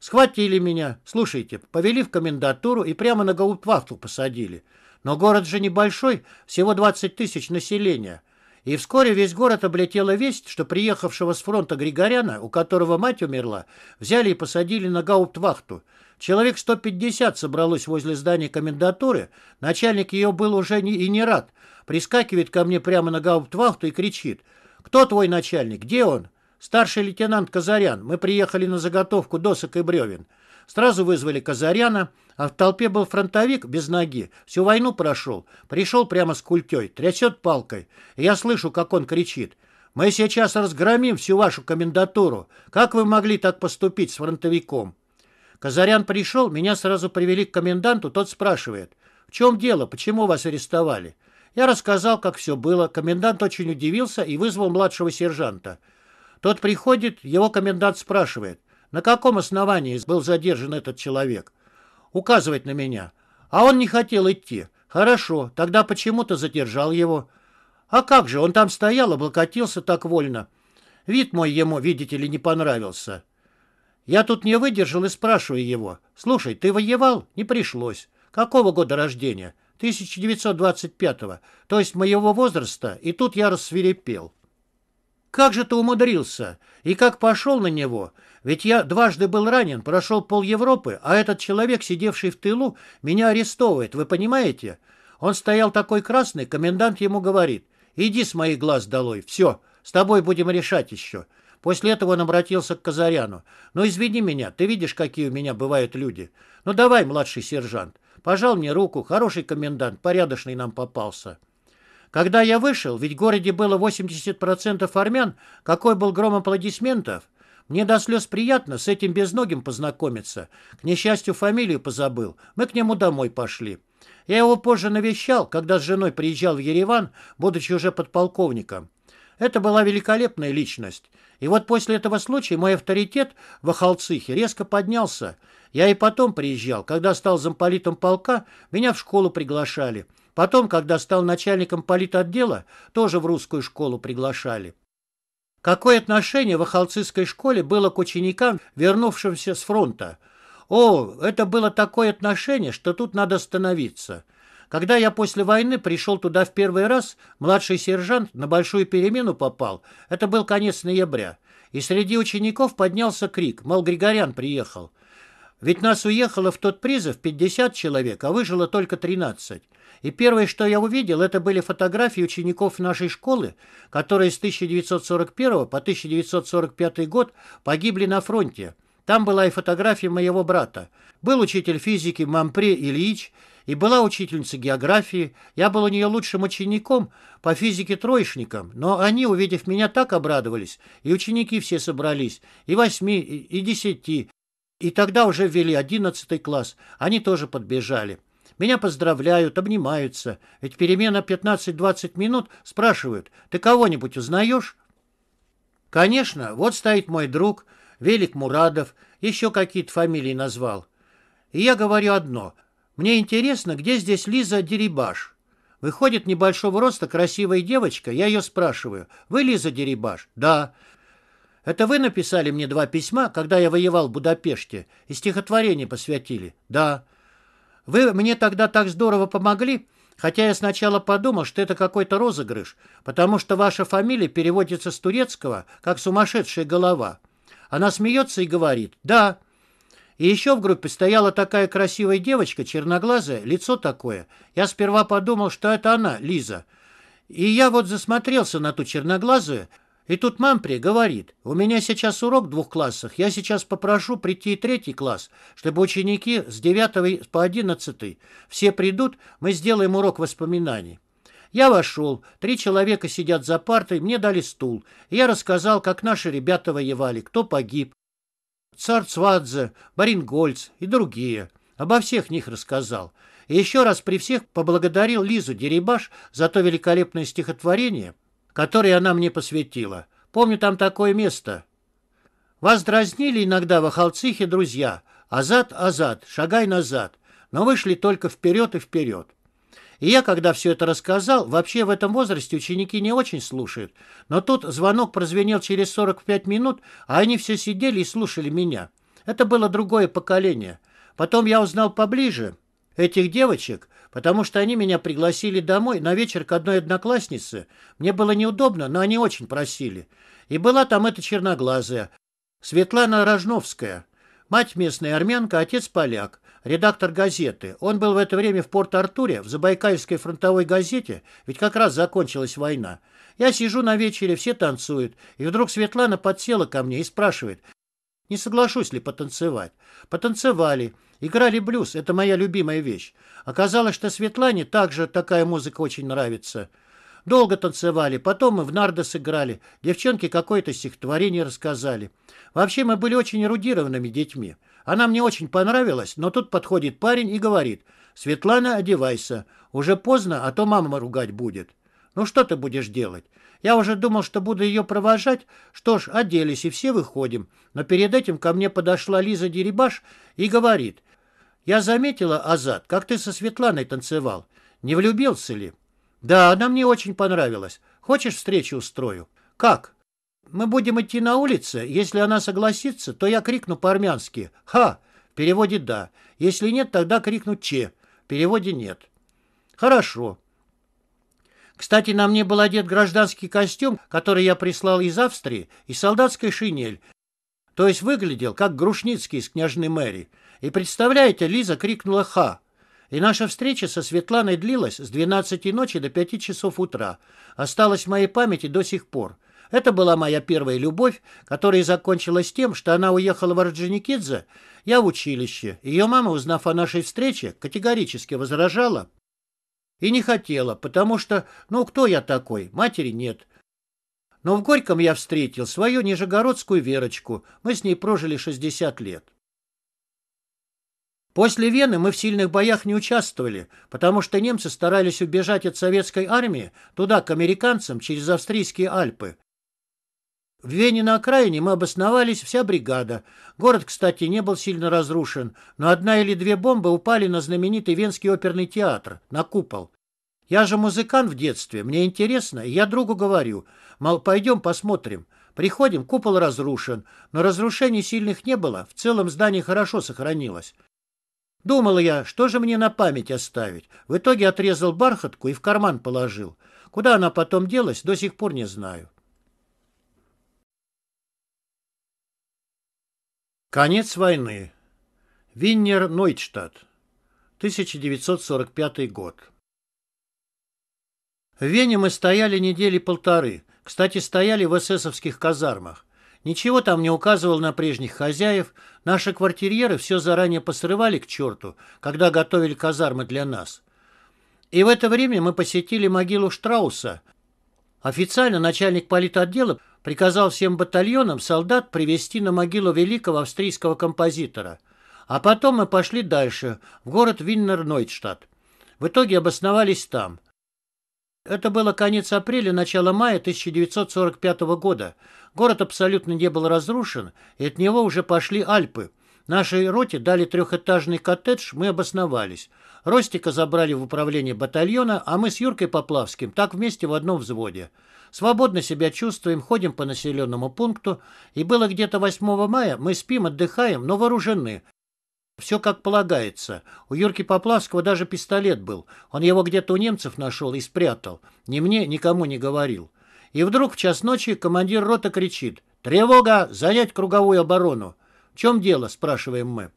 Схватили меня, слушайте, повели в комендатуру и прямо на гауптвахту посадили. Но город же небольшой, всего 20 тысяч населения. И вскоре весь город облетела весть, что приехавшего с фронта Григоряна, у которого мать умерла, взяли и посадили на гауптвахту. Человек 150 собралось возле здания комендатуры, начальник ее был уже не, и не рад, прискакивает ко мне прямо на гауптвахту и кричит – «Кто твой начальник? Где он?» «Старший лейтенант Казарян. Мы приехали на заготовку досок и бревен». Сразу вызвали Казаряна, а в толпе был фронтовик без ноги. Всю войну прошел. Пришел прямо с культей, трясет палкой. И я слышу, как он кричит. «Мы сейчас разгромим всю вашу комендатуру. Как вы могли так поступить с фронтовиком?» Казарян пришел, меня сразу привели к коменданту, тот спрашивает. «В чем дело? Почему вас арестовали?» Я рассказал, как все было. Комендант очень удивился и вызвал младшего сержанта. Тот приходит, его комендант спрашивает, на каком основании был задержан этот человек. Указывает на меня. А он не хотел идти. Хорошо, тогда почему-то задержал его. А как же, он там стоял, облокотился так вольно. Вид мой ему, видите ли, не понравился. Я тут не выдержал и спрашиваю его. «Слушай, ты воевал?» «Не пришлось. Какого года рождения?» 1925-го, то есть моего возраста, и тут я рассверепел. Как же ты умудрился? И как пошел на него? Ведь я дважды был ранен, прошел пол Европы, а этот человек, сидевший в тылу, меня арестовывает, вы понимаете? Он стоял такой красный, комендант ему говорит, иди с моих глаз долой, все, с тобой будем решать еще. После этого он обратился к Казаряну. «Ну, извини меня, ты видишь, какие у меня бывают люди. Ну, давай, младший сержант, Пожал мне руку, хороший комендант, порядочный нам попался. Когда я вышел, ведь в городе было 80% армян, какой был гром аплодисментов, мне до слез приятно с этим безногим познакомиться. К несчастью, фамилию позабыл. Мы к нему домой пошли. Я его позже навещал, когда с женой приезжал в Ереван, будучи уже подполковником. Это была великолепная личность. И вот после этого случая мой авторитет в Охалцихе резко поднялся. Я и потом приезжал. Когда стал замполитом полка, меня в школу приглашали. Потом, когда стал начальником политотдела, тоже в русскую школу приглашали. Какое отношение в Охалцистской школе было к ученикам, вернувшимся с фронта? О, это было такое отношение, что тут надо остановиться. Когда я после войны пришел туда в первый раз, младший сержант на большую перемену попал. Это был конец ноября. И среди учеников поднялся крик, мол, Григорян приехал. Ведь нас уехало в тот призыв 50 человек, а выжило только 13. И первое, что я увидел, это были фотографии учеников нашей школы, которые с 1941 по 1945 год погибли на фронте. Там была и фотография моего брата. Был учитель физики Мампре Ильич, и была учительница географии. Я был у нее лучшим учеником по физике троечником, но они, увидев меня, так обрадовались, и ученики все собрались, и восьми, и десяти. И тогда уже ввели одиннадцатый класс, они тоже подбежали. Меня поздравляют, обнимаются, ведь перемена 15-20 минут спрашивают, ты кого-нибудь узнаешь? Конечно, вот стоит мой друг, Велик Мурадов, еще какие-то фамилии назвал. И я говорю одно. Мне интересно, где здесь Лиза Дерибаш? Выходит небольшого роста красивая девочка, я ее спрашиваю. Вы Лиза Дерибаш? Да. Это вы написали мне два письма, когда я воевал в Будапеште, и стихотворение посвятили? Да. Вы мне тогда так здорово помогли, хотя я сначала подумал, что это какой-то розыгрыш, потому что ваша фамилия переводится с турецкого как «сумасшедшая голова». Она смеется и говорит «Да». И еще в группе стояла такая красивая девочка, черноглазая, лицо такое. Я сперва подумал, что это она, Лиза. И я вот засмотрелся на ту черноглазую, и тут Мампри говорит, у меня сейчас урок в двух классах, я сейчас попрошу прийти и третий класс, чтобы ученики с 9 по 11 все придут, мы сделаем урок воспоминаний. Я вошел. Три человека сидят за партой, мне дали стул. Я рассказал, как наши ребята воевали, кто погиб. Царь Цвадзе, Барингольц и другие. Обо всех них рассказал. И еще раз при всех поблагодарил Лизу Дерибаш за то великолепное стихотворение, которое она мне посвятила. Помню, там такое место. Вас дразнили иногда в Ахалцихе друзья. Азад, азад, шагай назад. Но вышли только вперед и вперед. И я, когда все это рассказал, вообще в этом возрасте ученики не очень слушают. Но тут звонок прозвенел через 45 минут, а они все сидели и слушали меня. Это было другое поколение. Потом я узнал поближе этих девочек, потому что они меня пригласили домой на вечер к одной однокласснице. Мне было неудобно, но они очень просили. И была там эта черноглазая, Светлана Рожновская. Мать местная армянка, отец поляк редактор газеты. Он был в это время в Порт-Артуре, в Забайкальской фронтовой газете, ведь как раз закончилась война. Я сижу на вечере, все танцуют, и вдруг Светлана подсела ко мне и спрашивает, не соглашусь ли потанцевать. Потанцевали, играли блюз, это моя любимая вещь. Оказалось, что Светлане также такая музыка очень нравится. Долго танцевали, потом мы в нарды сыграли, девчонки какое-то стихотворение рассказали. Вообще мы были очень эрудированными детьми. Она мне очень понравилась, но тут подходит парень и говорит, «Светлана, одевайся. Уже поздно, а то мама ругать будет». «Ну что ты будешь делать? Я уже думал, что буду ее провожать. Что ж, оделись и все выходим. Но перед этим ко мне подошла Лиза Дерибаш и говорит, «Я заметила, Азат, как ты со Светланой танцевал. Не влюбился ли?» «Да, она мне очень понравилась. Хочешь встречу устрою?» «Как?» Мы будем идти на улице. Если она согласится, то я крикну по-армянски «Ха!» в переводе «да». Если нет, тогда крикну «Че!» в переводе «нет». Хорошо. Кстати, на мне был одет гражданский костюм, который я прислал из Австрии, и солдатская шинель. То есть выглядел, как Грушницкий из княжны Мэри. И представляете, Лиза крикнула «Ха!» И наша встреча со Светланой длилась с 12 ночи до 5 часов утра. Осталась в моей памяти до сих пор. Это была моя первая любовь, которая закончилась тем, что она уехала в Орджоникидзе, я в училище. Ее мама, узнав о нашей встрече, категорически возражала и не хотела, потому что, ну, кто я такой, матери нет. Но в Горьком я встретил свою нижегородскую Верочку, мы с ней прожили 60 лет. После Вены мы в сильных боях не участвовали, потому что немцы старались убежать от советской армии туда, к американцам, через австрийские Альпы. В Вене на окраине мы обосновались, вся бригада. Город, кстати, не был сильно разрушен, но одна или две бомбы упали на знаменитый Венский оперный театр, на купол. Я же музыкант в детстве, мне интересно, и я другу говорю, мол, пойдем посмотрим. Приходим, купол разрушен, но разрушений сильных не было, в целом здание хорошо сохранилось. Думал я, что же мне на память оставить. В итоге отрезал бархатку и в карман положил. Куда она потом делась, до сих пор не знаю. Конец войны. Виннер Нойдштадт. 1945 год. В Вене мы стояли недели полторы. Кстати, стояли в эсэсовских казармах. Ничего там не указывал на прежних хозяев. Наши квартирьеры все заранее посрывали к черту, когда готовили казармы для нас. И в это время мы посетили могилу Штрауса. Официально начальник политотдела приказал всем батальонам солдат привести на могилу великого австрийского композитора. А потом мы пошли дальше, в город Виннер-Нойтштадт. В итоге обосновались там. Это было конец апреля, начало мая 1945 года. Город абсолютно не был разрушен, и от него уже пошли Альпы. Нашей роте дали трехэтажный коттедж, мы обосновались. Ростика забрали в управление батальона, а мы с Юркой Поплавским так вместе в одном взводе. Свободно себя чувствуем, ходим по населенному пункту. И было где-то 8 мая, мы спим, отдыхаем, но вооружены. Все как полагается. У Юрки Поплавского даже пистолет был. Он его где-то у немцев нашел и спрятал. Ни мне, никому не говорил. И вдруг в час ночи командир рота кричит «Тревога! Занять круговую оборону!» «В чем дело?» – спрашиваем мы.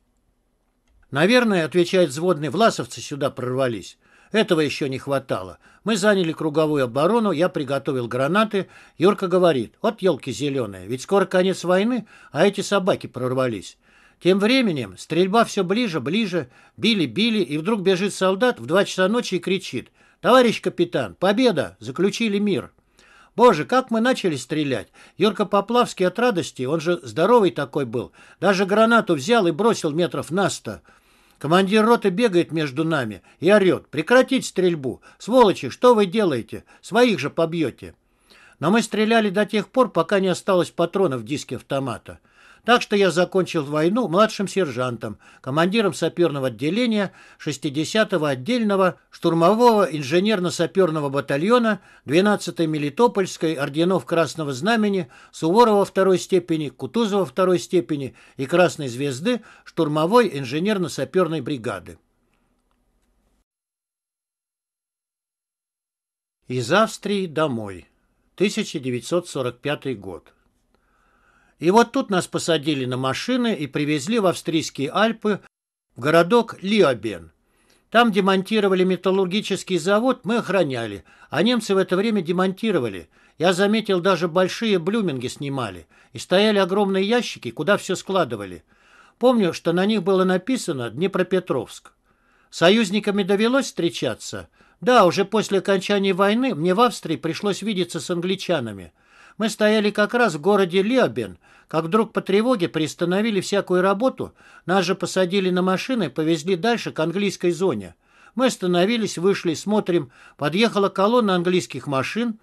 «Наверное, – отвечает взводный, – власовцы сюда прорвались. Этого еще не хватало. Мы заняли круговую оборону, я приготовил гранаты. Юрка говорит, вот елки зеленые, ведь скоро конец войны, а эти собаки прорвались. Тем временем стрельба все ближе, ближе. Били, били, и вдруг бежит солдат в два часа ночи и кричит. «Товарищ капитан, победа! Заключили мир!» Боже, как мы начали стрелять! Юрка Поплавский от радости, он же здоровый такой был, даже гранату взял и бросил метров на сто. Командир роты бегает между нами и орет. Прекратить стрельбу! Сволочи, что вы делаете? Своих же побьете!» Но мы стреляли до тех пор, пока не осталось патронов в диске автомата. Так что я закончил войну младшим сержантом, командиром саперного отделения 60-го отдельного штурмового инженерно-саперного батальона 12-й Мелитопольской орденов Красного Знамени Суворова второй степени, Кутузова второй степени и Красной Звезды штурмовой инженерно-саперной бригады. Из Австрии домой. 1945 год. И вот тут нас посадили на машины и привезли в австрийские Альпы в городок Лиобен. Там демонтировали металлургический завод, мы охраняли, а немцы в это время демонтировали. Я заметил, даже большие блюминги снимали, и стояли огромные ящики, куда все складывали. Помню, что на них было написано «Днепропетровск». Союзниками довелось встречаться? Да, уже после окончания войны мне в Австрии пришлось видеться с англичанами – мы стояли как раз в городе Леобен, как вдруг по тревоге приостановили всякую работу, нас же посадили на машины и повезли дальше к английской зоне. Мы остановились, вышли, смотрим, подъехала колонна английских машин,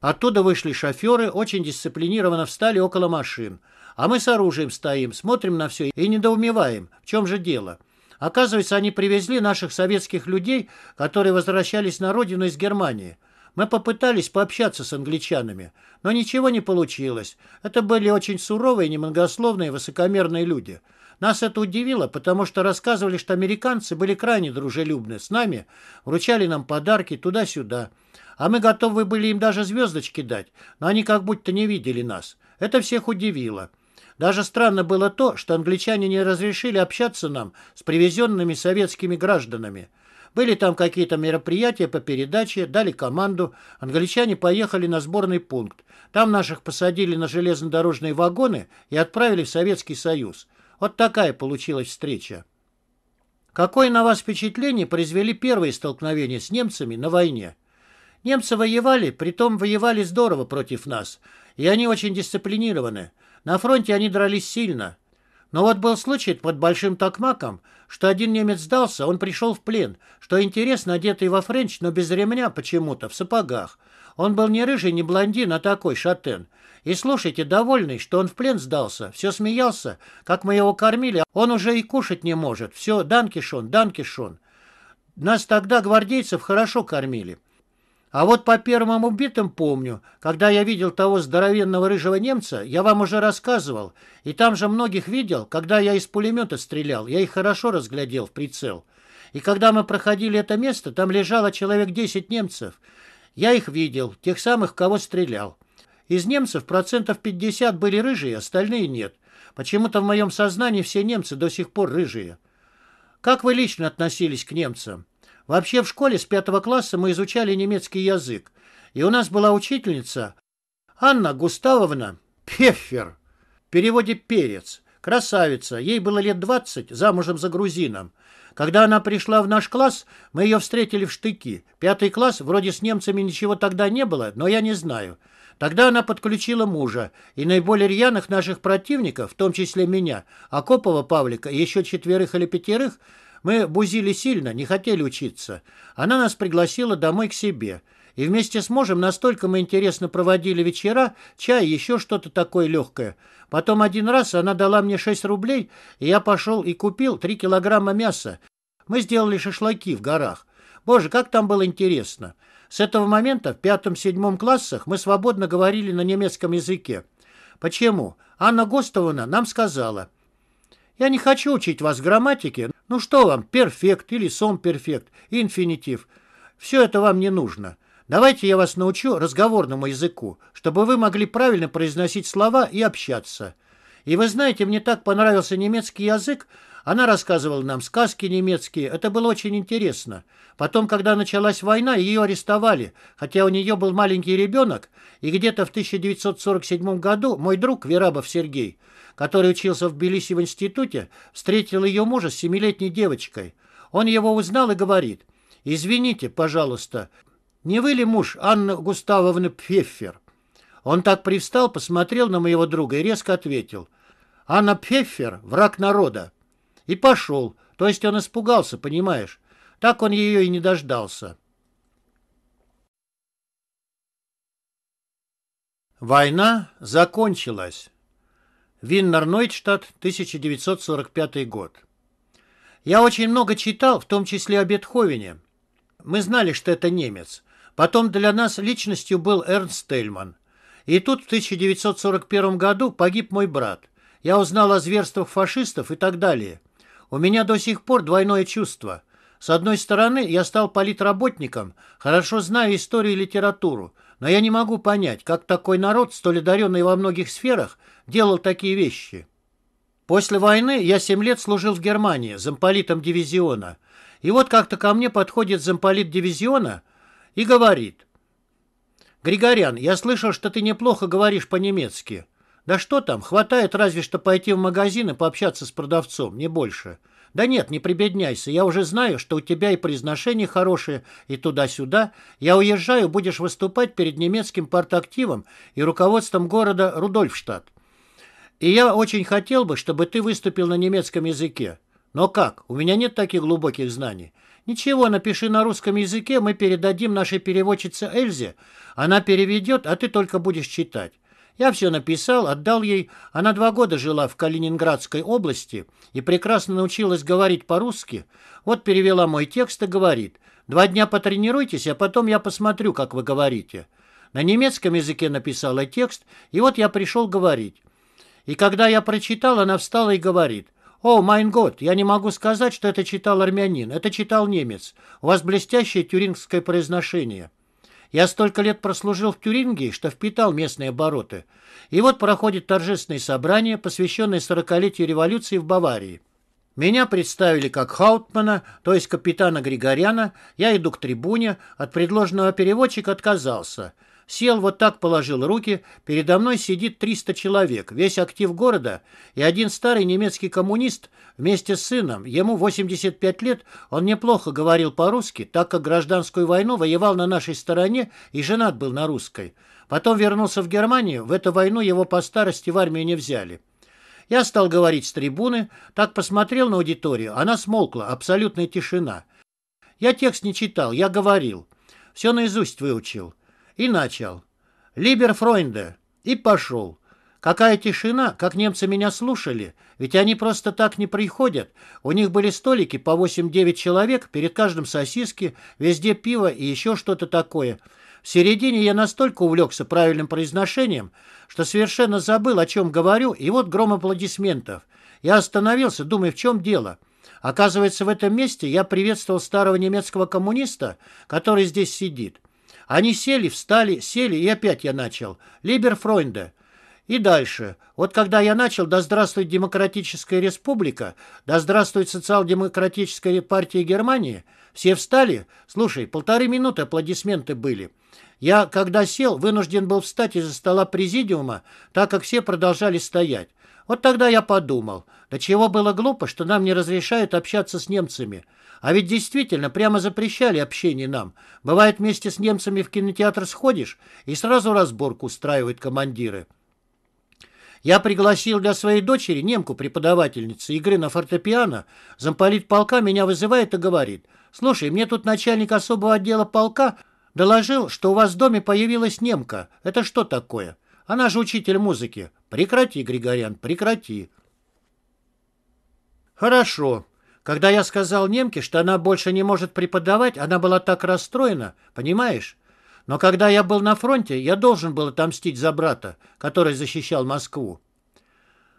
Оттуда вышли шоферы, очень дисциплинированно встали около машин. А мы с оружием стоим, смотрим на все и недоумеваем, в чем же дело. Оказывается, они привезли наших советских людей, которые возвращались на родину из Германии. Мы попытались пообщаться с англичанами, но ничего не получилось. Это были очень суровые, немногословные, высокомерные люди. Нас это удивило, потому что рассказывали, что американцы были крайне дружелюбны с нами, вручали нам подарки туда-сюда. А мы готовы были им даже звездочки дать, но они как будто не видели нас. Это всех удивило. Даже странно было то, что англичане не разрешили общаться нам с привезенными советскими гражданами. Были там какие-то мероприятия по передаче, дали команду. Англичане поехали на сборный пункт. Там наших посадили на железнодорожные вагоны и отправили в Советский Союз. Вот такая получилась встреча. Какое на вас впечатление произвели первые столкновения с немцами на войне? Немцы воевали, притом воевали здорово против нас, и они очень дисциплинированы. На фронте они дрались сильно. Но вот был случай под Большим Токмаком, что один немец сдался, он пришел в плен, что интересно, одетый во френч, но без ремня почему-то, в сапогах. Он был не рыжий, не блондин, а такой, шатен. И слушайте, довольный, что он в плен сдался, все смеялся, как мы его кормили, а он уже и кушать не может. Все, данкишон, данкишон. Нас тогда, гвардейцев, хорошо кормили. А вот по первым убитым помню, когда я видел того здоровенного рыжего немца, я вам уже рассказывал, и там же многих видел, когда я из пулемета стрелял, я их хорошо разглядел в прицел. И когда мы проходили это место, там лежало человек 10 немцев. Я их видел, тех самых, кого стрелял. Из немцев процентов 50 были рыжие, остальные нет. Почему-то в моем сознании все немцы до сих пор рыжие. Как вы лично относились к немцам? Вообще в школе с пятого класса мы изучали немецкий язык, и у нас была учительница Анна Густавовна Пеффер, в переводе «перец», красавица, ей было лет двадцать, замужем за грузином. Когда она пришла в наш класс, мы ее встретили в штыки. Пятый класс, вроде с немцами ничего тогда не было, но я не знаю. Тогда она подключила мужа, и наиболее рьяных наших противников, в том числе меня, Акопова Павлика и еще четверых или пятерых, мы бузили сильно, не хотели учиться. Она нас пригласила домой к себе. И вместе с мужем настолько мы интересно проводили вечера, чай, еще что-то такое легкое. Потом один раз она дала мне 6 рублей, и я пошел и купил 3 килограмма мяса. Мы сделали шашлыки в горах. Боже, как там было интересно. С этого момента в пятом-седьмом классах мы свободно говорили на немецком языке. Почему? Анна Гостовна нам сказала, «Я не хочу учить вас грамматике, ну что вам, перфект или сомперфект, инфинитив. Все это вам не нужно. Давайте я вас научу разговорному языку, чтобы вы могли правильно произносить слова и общаться. И вы знаете, мне так понравился немецкий язык, она рассказывала нам сказки немецкие. Это было очень интересно. Потом, когда началась война, ее арестовали, хотя у нее был маленький ребенок, и где-то в 1947 году мой друг Верабов Сергей – который учился в Тбилиси в институте, встретил ее мужа с семилетней девочкой. Он его узнал и говорит, «Извините, пожалуйста, не вы ли муж Анны Густавовны Пфеффер?» Он так привстал, посмотрел на моего друга и резко ответил, «Анна Пфеффер – враг народа». И пошел, то есть он испугался, понимаешь? Так он ее и не дождался. Война закончилась. Виннер Нойтштадт, 1945 год. Я очень много читал, в том числе о Бетховене. Мы знали, что это немец. Потом для нас личностью был Эрнст Тельман. И тут в 1941 году погиб мой брат. Я узнал о зверствах фашистов и так далее. У меня до сих пор двойное чувство. С одной стороны, я стал политработником, хорошо знаю историю и литературу, но я не могу понять, как такой народ, столь одаренный во многих сферах, делал такие вещи. После войны я семь лет служил в Германии замполитом дивизиона. И вот как-то ко мне подходит замполит дивизиона и говорит. «Григорян, я слышал, что ты неплохо говоришь по-немецки. Да что там, хватает разве что пойти в магазин и пообщаться с продавцом, не больше». «Да нет, не прибедняйся. Я уже знаю, что у тебя и произношение хорошее, и туда-сюда. Я уезжаю, будешь выступать перед немецким партактивом и руководством города Рудольфштадт. И я очень хотел бы, чтобы ты выступил на немецком языке. Но как? У меня нет таких глубоких знаний. Ничего, напиши на русском языке, мы передадим нашей переводчице Эльзе. Она переведет, а ты только будешь читать. Я все написал, отдал ей. Она два года жила в Калининградской области и прекрасно научилась говорить по-русски. Вот перевела мой текст и говорит. Два дня потренируйтесь, а потом я посмотрю, как вы говорите. На немецком языке написала текст, и вот я пришел говорить. И когда я прочитал, она встала и говорит. «О, майн год, я не могу сказать, что это читал армянин, это читал немец. У вас блестящее тюрингское произношение». Я столько лет прослужил в Тюрингии, что впитал местные обороты. И вот проходит торжественное собрание, посвященное сорокалетию революции в Баварии. Меня представили как Хаутмана, то есть капитана Григоряна. Я иду к трибуне. От предложенного переводчика отказался – Сел вот так, положил руки. Передо мной сидит 300 человек, весь актив города, и один старый немецкий коммунист вместе с сыном. Ему 85 лет, он неплохо говорил по-русски, так как гражданскую войну воевал на нашей стороне и женат был на русской. Потом вернулся в Германию, в эту войну его по старости в армию не взяли. Я стал говорить с трибуны, так посмотрел на аудиторию, она смолкла, абсолютная тишина. Я текст не читал, я говорил. Все наизусть выучил. И начал. «Либерфройнде!» И пошел. Какая тишина, как немцы меня слушали, ведь они просто так не приходят. У них были столики по 8-9 человек, перед каждым сосиски, везде пиво и еще что-то такое. В середине я настолько увлекся правильным произношением, что совершенно забыл, о чем говорю, и вот гром аплодисментов. Я остановился, думая, в чем дело. Оказывается, в этом месте я приветствовал старого немецкого коммуниста, который здесь сидит. Они сели, встали, сели, и опять я начал. Либерфройнде. И дальше. Вот когда я начал «Да здравствует Демократическая Республика», «Да здравствует Социал-демократическая партия Германии», все встали. Слушай, полторы минуты аплодисменты были. Я, когда сел, вынужден был встать из-за стола президиума, так как все продолжали стоять. Вот тогда я подумал, до чего было глупо, что нам не разрешают общаться с немцами. А ведь действительно прямо запрещали общение нам. Бывает, вместе с немцами в кинотеатр сходишь, и сразу разборку устраивают командиры. Я пригласил для своей дочери немку-преподавательницу игры на фортепиано. Замполит полка меня вызывает и говорит, «Слушай, мне тут начальник особого отдела полка доложил, что у вас в доме появилась немка. Это что такое? Она же учитель музыки. Прекрати, Григорян, прекрати». «Хорошо», когда я сказал немке, что она больше не может преподавать, она была так расстроена, понимаешь? Но когда я был на фронте, я должен был отомстить за брата, который защищал Москву.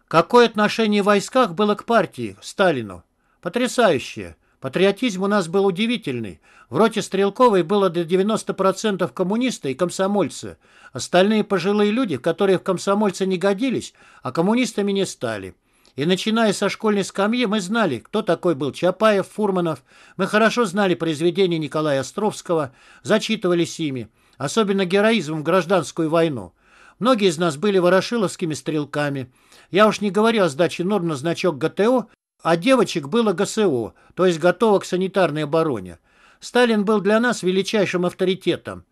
Какое отношение в войсках было к партии, Сталину? Потрясающее. Патриотизм у нас был удивительный. В роте Стрелковой было до 90% коммунисты и комсомольцы. Остальные пожилые люди, которые в комсомольцы не годились, а коммунистами не стали. И начиная со школьной скамьи, мы знали, кто такой был Чапаев, Фурманов. Мы хорошо знали произведения Николая Островского, зачитывались ими, особенно героизмом в гражданскую войну. Многие из нас были ворошиловскими стрелками. Я уж не говорю о сдаче норм на значок ГТО, а девочек было ГСО, то есть готово к санитарной обороне. Сталин был для нас величайшим авторитетом.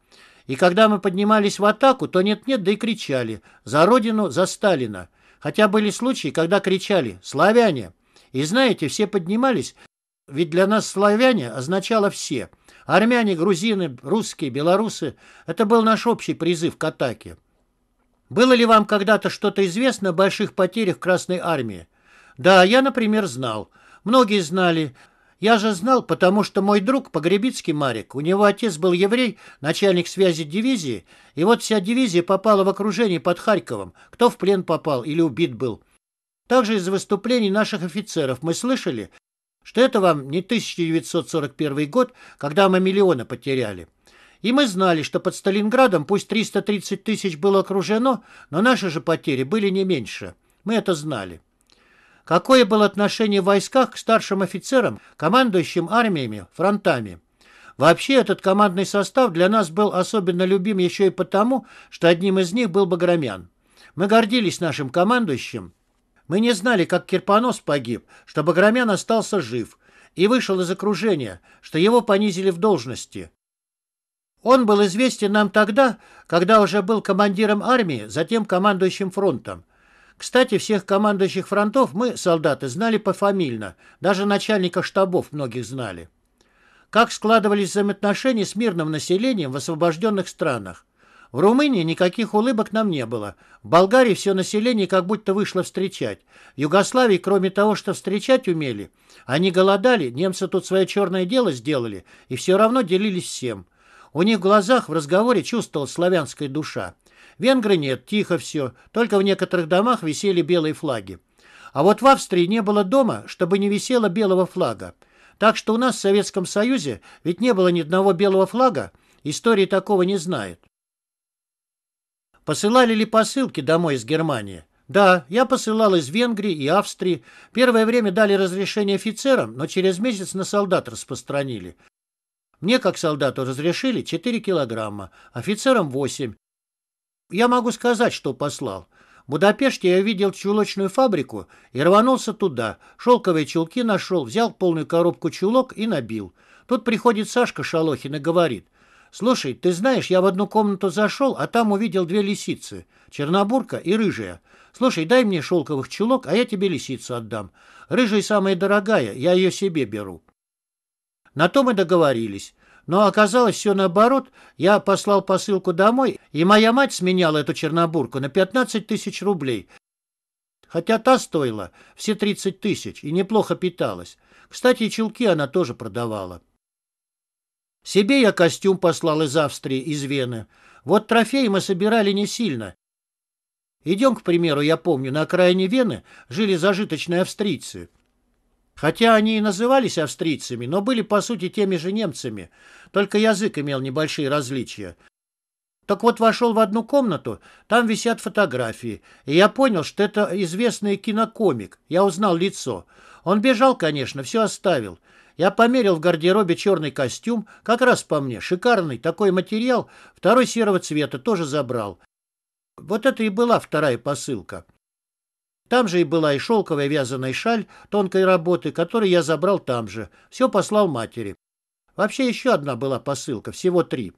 И когда мы поднимались в атаку, то нет-нет, да и кричали «За Родину, за Сталина!» Хотя были случаи, когда кричали «Славяне!» И знаете, все поднимались, ведь для нас славяне означало «все». Армяне, грузины, русские, белорусы – это был наш общий призыв к атаке. Было ли вам когда-то что-то известно о больших потерях Красной Армии? Да, я, например, знал. Многие знали – я же знал, потому что мой друг Погребицкий Марик, у него отец был еврей, начальник связи дивизии, и вот вся дивизия попала в окружение под Харьковом, кто в плен попал или убит был. Также из выступлений наших офицеров мы слышали, что это вам не 1941 год, когда мы миллионы потеряли. И мы знали, что под Сталинградом пусть 330 тысяч было окружено, но наши же потери были не меньше. Мы это знали. Какое было отношение в войсках к старшим офицерам, командующим армиями, фронтами? Вообще этот командный состав для нас был особенно любим еще и потому, что одним из них был Баграмян. Мы гордились нашим командующим. Мы не знали, как Кирпонос погиб, что Баграмян остался жив и вышел из окружения, что его понизили в должности. Он был известен нам тогда, когда уже был командиром армии, затем командующим фронтом. Кстати, всех командующих фронтов мы, солдаты, знали пофамильно. Даже начальника штабов многих знали. Как складывались взаимоотношения с мирным населением в освобожденных странах? В Румынии никаких улыбок нам не было. В Болгарии все население как будто вышло встречать. В Югославии, кроме того, что встречать умели, они голодали, немцы тут свое черное дело сделали и все равно делились всем. У них в глазах в разговоре чувствовалась славянская душа. Венгры нет, тихо все, только в некоторых домах висели белые флаги. А вот в Австрии не было дома, чтобы не висело белого флага. Так что у нас в Советском Союзе ведь не было ни одного белого флага, истории такого не знает. Посылали ли посылки домой из Германии? Да, я посылал из Венгрии и Австрии. Первое время дали разрешение офицерам, но через месяц на солдат распространили. Мне, как солдату, разрешили 4 килограмма, офицерам 8, я могу сказать, что послал. В Будапеште я видел чулочную фабрику и рванулся туда. Шелковые чулки нашел, взял полную коробку чулок и набил. Тут приходит Сашка Шалохин и говорит. «Слушай, ты знаешь, я в одну комнату зашел, а там увидел две лисицы. Чернобурка и рыжая. Слушай, дай мне шелковых чулок, а я тебе лисицу отдам. Рыжая самая дорогая, я ее себе беру». На то мы договорились. Но оказалось все наоборот. Я послал посылку домой, и моя мать сменяла эту чернобурку на 15 тысяч рублей. Хотя та стоила все 30 тысяч и неплохо питалась. Кстати, чулки она тоже продавала. Себе я костюм послал из Австрии, из Вены. Вот трофеи мы собирали не сильно. Идем, к примеру, я помню, на окраине Вены жили зажиточные австрийцы. Хотя они и назывались австрийцами, но были, по сути, теми же немцами. Только язык имел небольшие различия. Так вот, вошел в одну комнату, там висят фотографии, и я понял, что это известный кинокомик. Я узнал лицо. Он бежал, конечно, все оставил. Я померил в гардеробе черный костюм, как раз по мне, шикарный такой материал, второй серого цвета тоже забрал. Вот это и была вторая посылка. Там же и была и шелковая вязаная шаль тонкой работы, которую я забрал там же. Все послал матери. Вообще еще одна была посылка, всего три.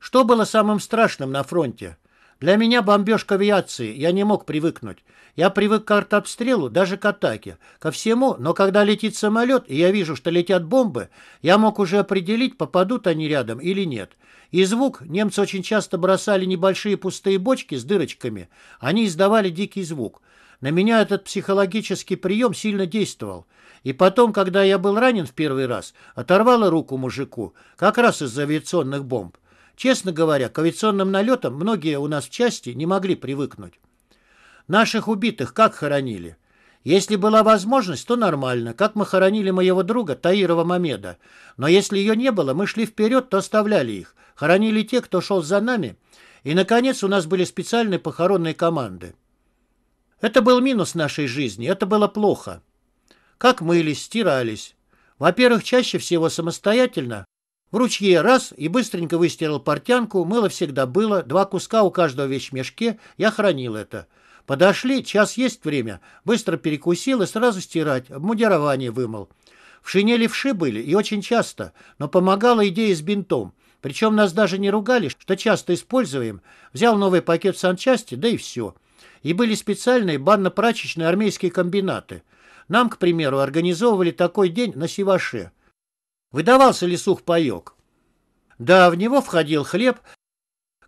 Что было самым страшным на фронте? Для меня бомбежка авиации, я не мог привыкнуть. Я привык к артобстрелу, даже к атаке, ко всему, но когда летит самолет, и я вижу, что летят бомбы, я мог уже определить, попадут они рядом или нет. И звук, немцы очень часто бросали небольшие пустые бочки с дырочками, они издавали дикий звук. На меня этот психологический прием сильно действовал. И потом, когда я был ранен в первый раз, оторвало руку мужику, как раз из-за авиационных бомб. Честно говоря, к авиационным налетам многие у нас в части не могли привыкнуть. Наших убитых как хоронили? Если была возможность, то нормально, как мы хоронили моего друга Таирова Мамеда. Но если ее не было, мы шли вперед, то оставляли их. Хоронили те, кто шел за нами. И, наконец, у нас были специальные похоронные команды. Это был минус нашей жизни, это было плохо как мылись, стирались. Во-первых, чаще всего самостоятельно. В ручье раз и быстренько выстирал портянку, мыло всегда было, два куска у каждого вещмешке, я хранил это. Подошли, час есть время, быстро перекусил и сразу стирать, обмундирование вымыл. В шинели вши были и очень часто, но помогала идея с бинтом. Причем нас даже не ругали, что часто используем. Взял новый пакет санчасти, да и все. И были специальные банно-прачечные армейские комбинаты. Нам, к примеру, организовывали такой день на Сиваше. Выдавался ли сухпайок? Да, в него входил хлеб.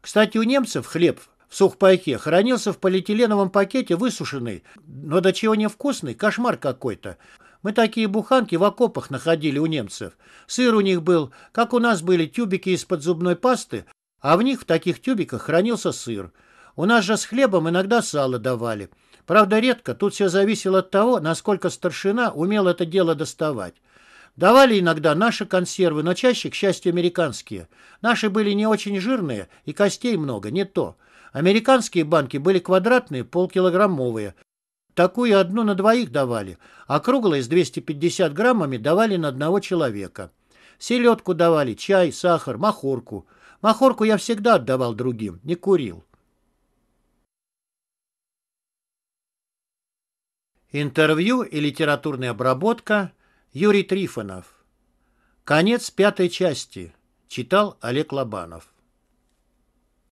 Кстати, у немцев хлеб в сухпайке хранился в полиэтиленовом пакете высушенный, но до чего невкусный, кошмар какой-то. Мы такие буханки в окопах находили у немцев. Сыр у них был, как у нас были тюбики из-под зубной пасты, а в них в таких тюбиках хранился сыр. У нас же с хлебом иногда сало давали. Правда, редко, тут все зависело от того, насколько старшина умел это дело доставать. Давали иногда наши консервы, но чаще, к счастью, американские. Наши были не очень жирные, и костей много, не то. Американские банки были квадратные, полкилограммовые. Такую одну на двоих давали, а круглые с 250 граммами давали на одного человека. Селедку давали, чай, сахар, махорку. Махорку я всегда отдавал другим, не курил. Интервью и литературная обработка Юрий Трифонов. Конец пятой части. Читал Олег Лобанов.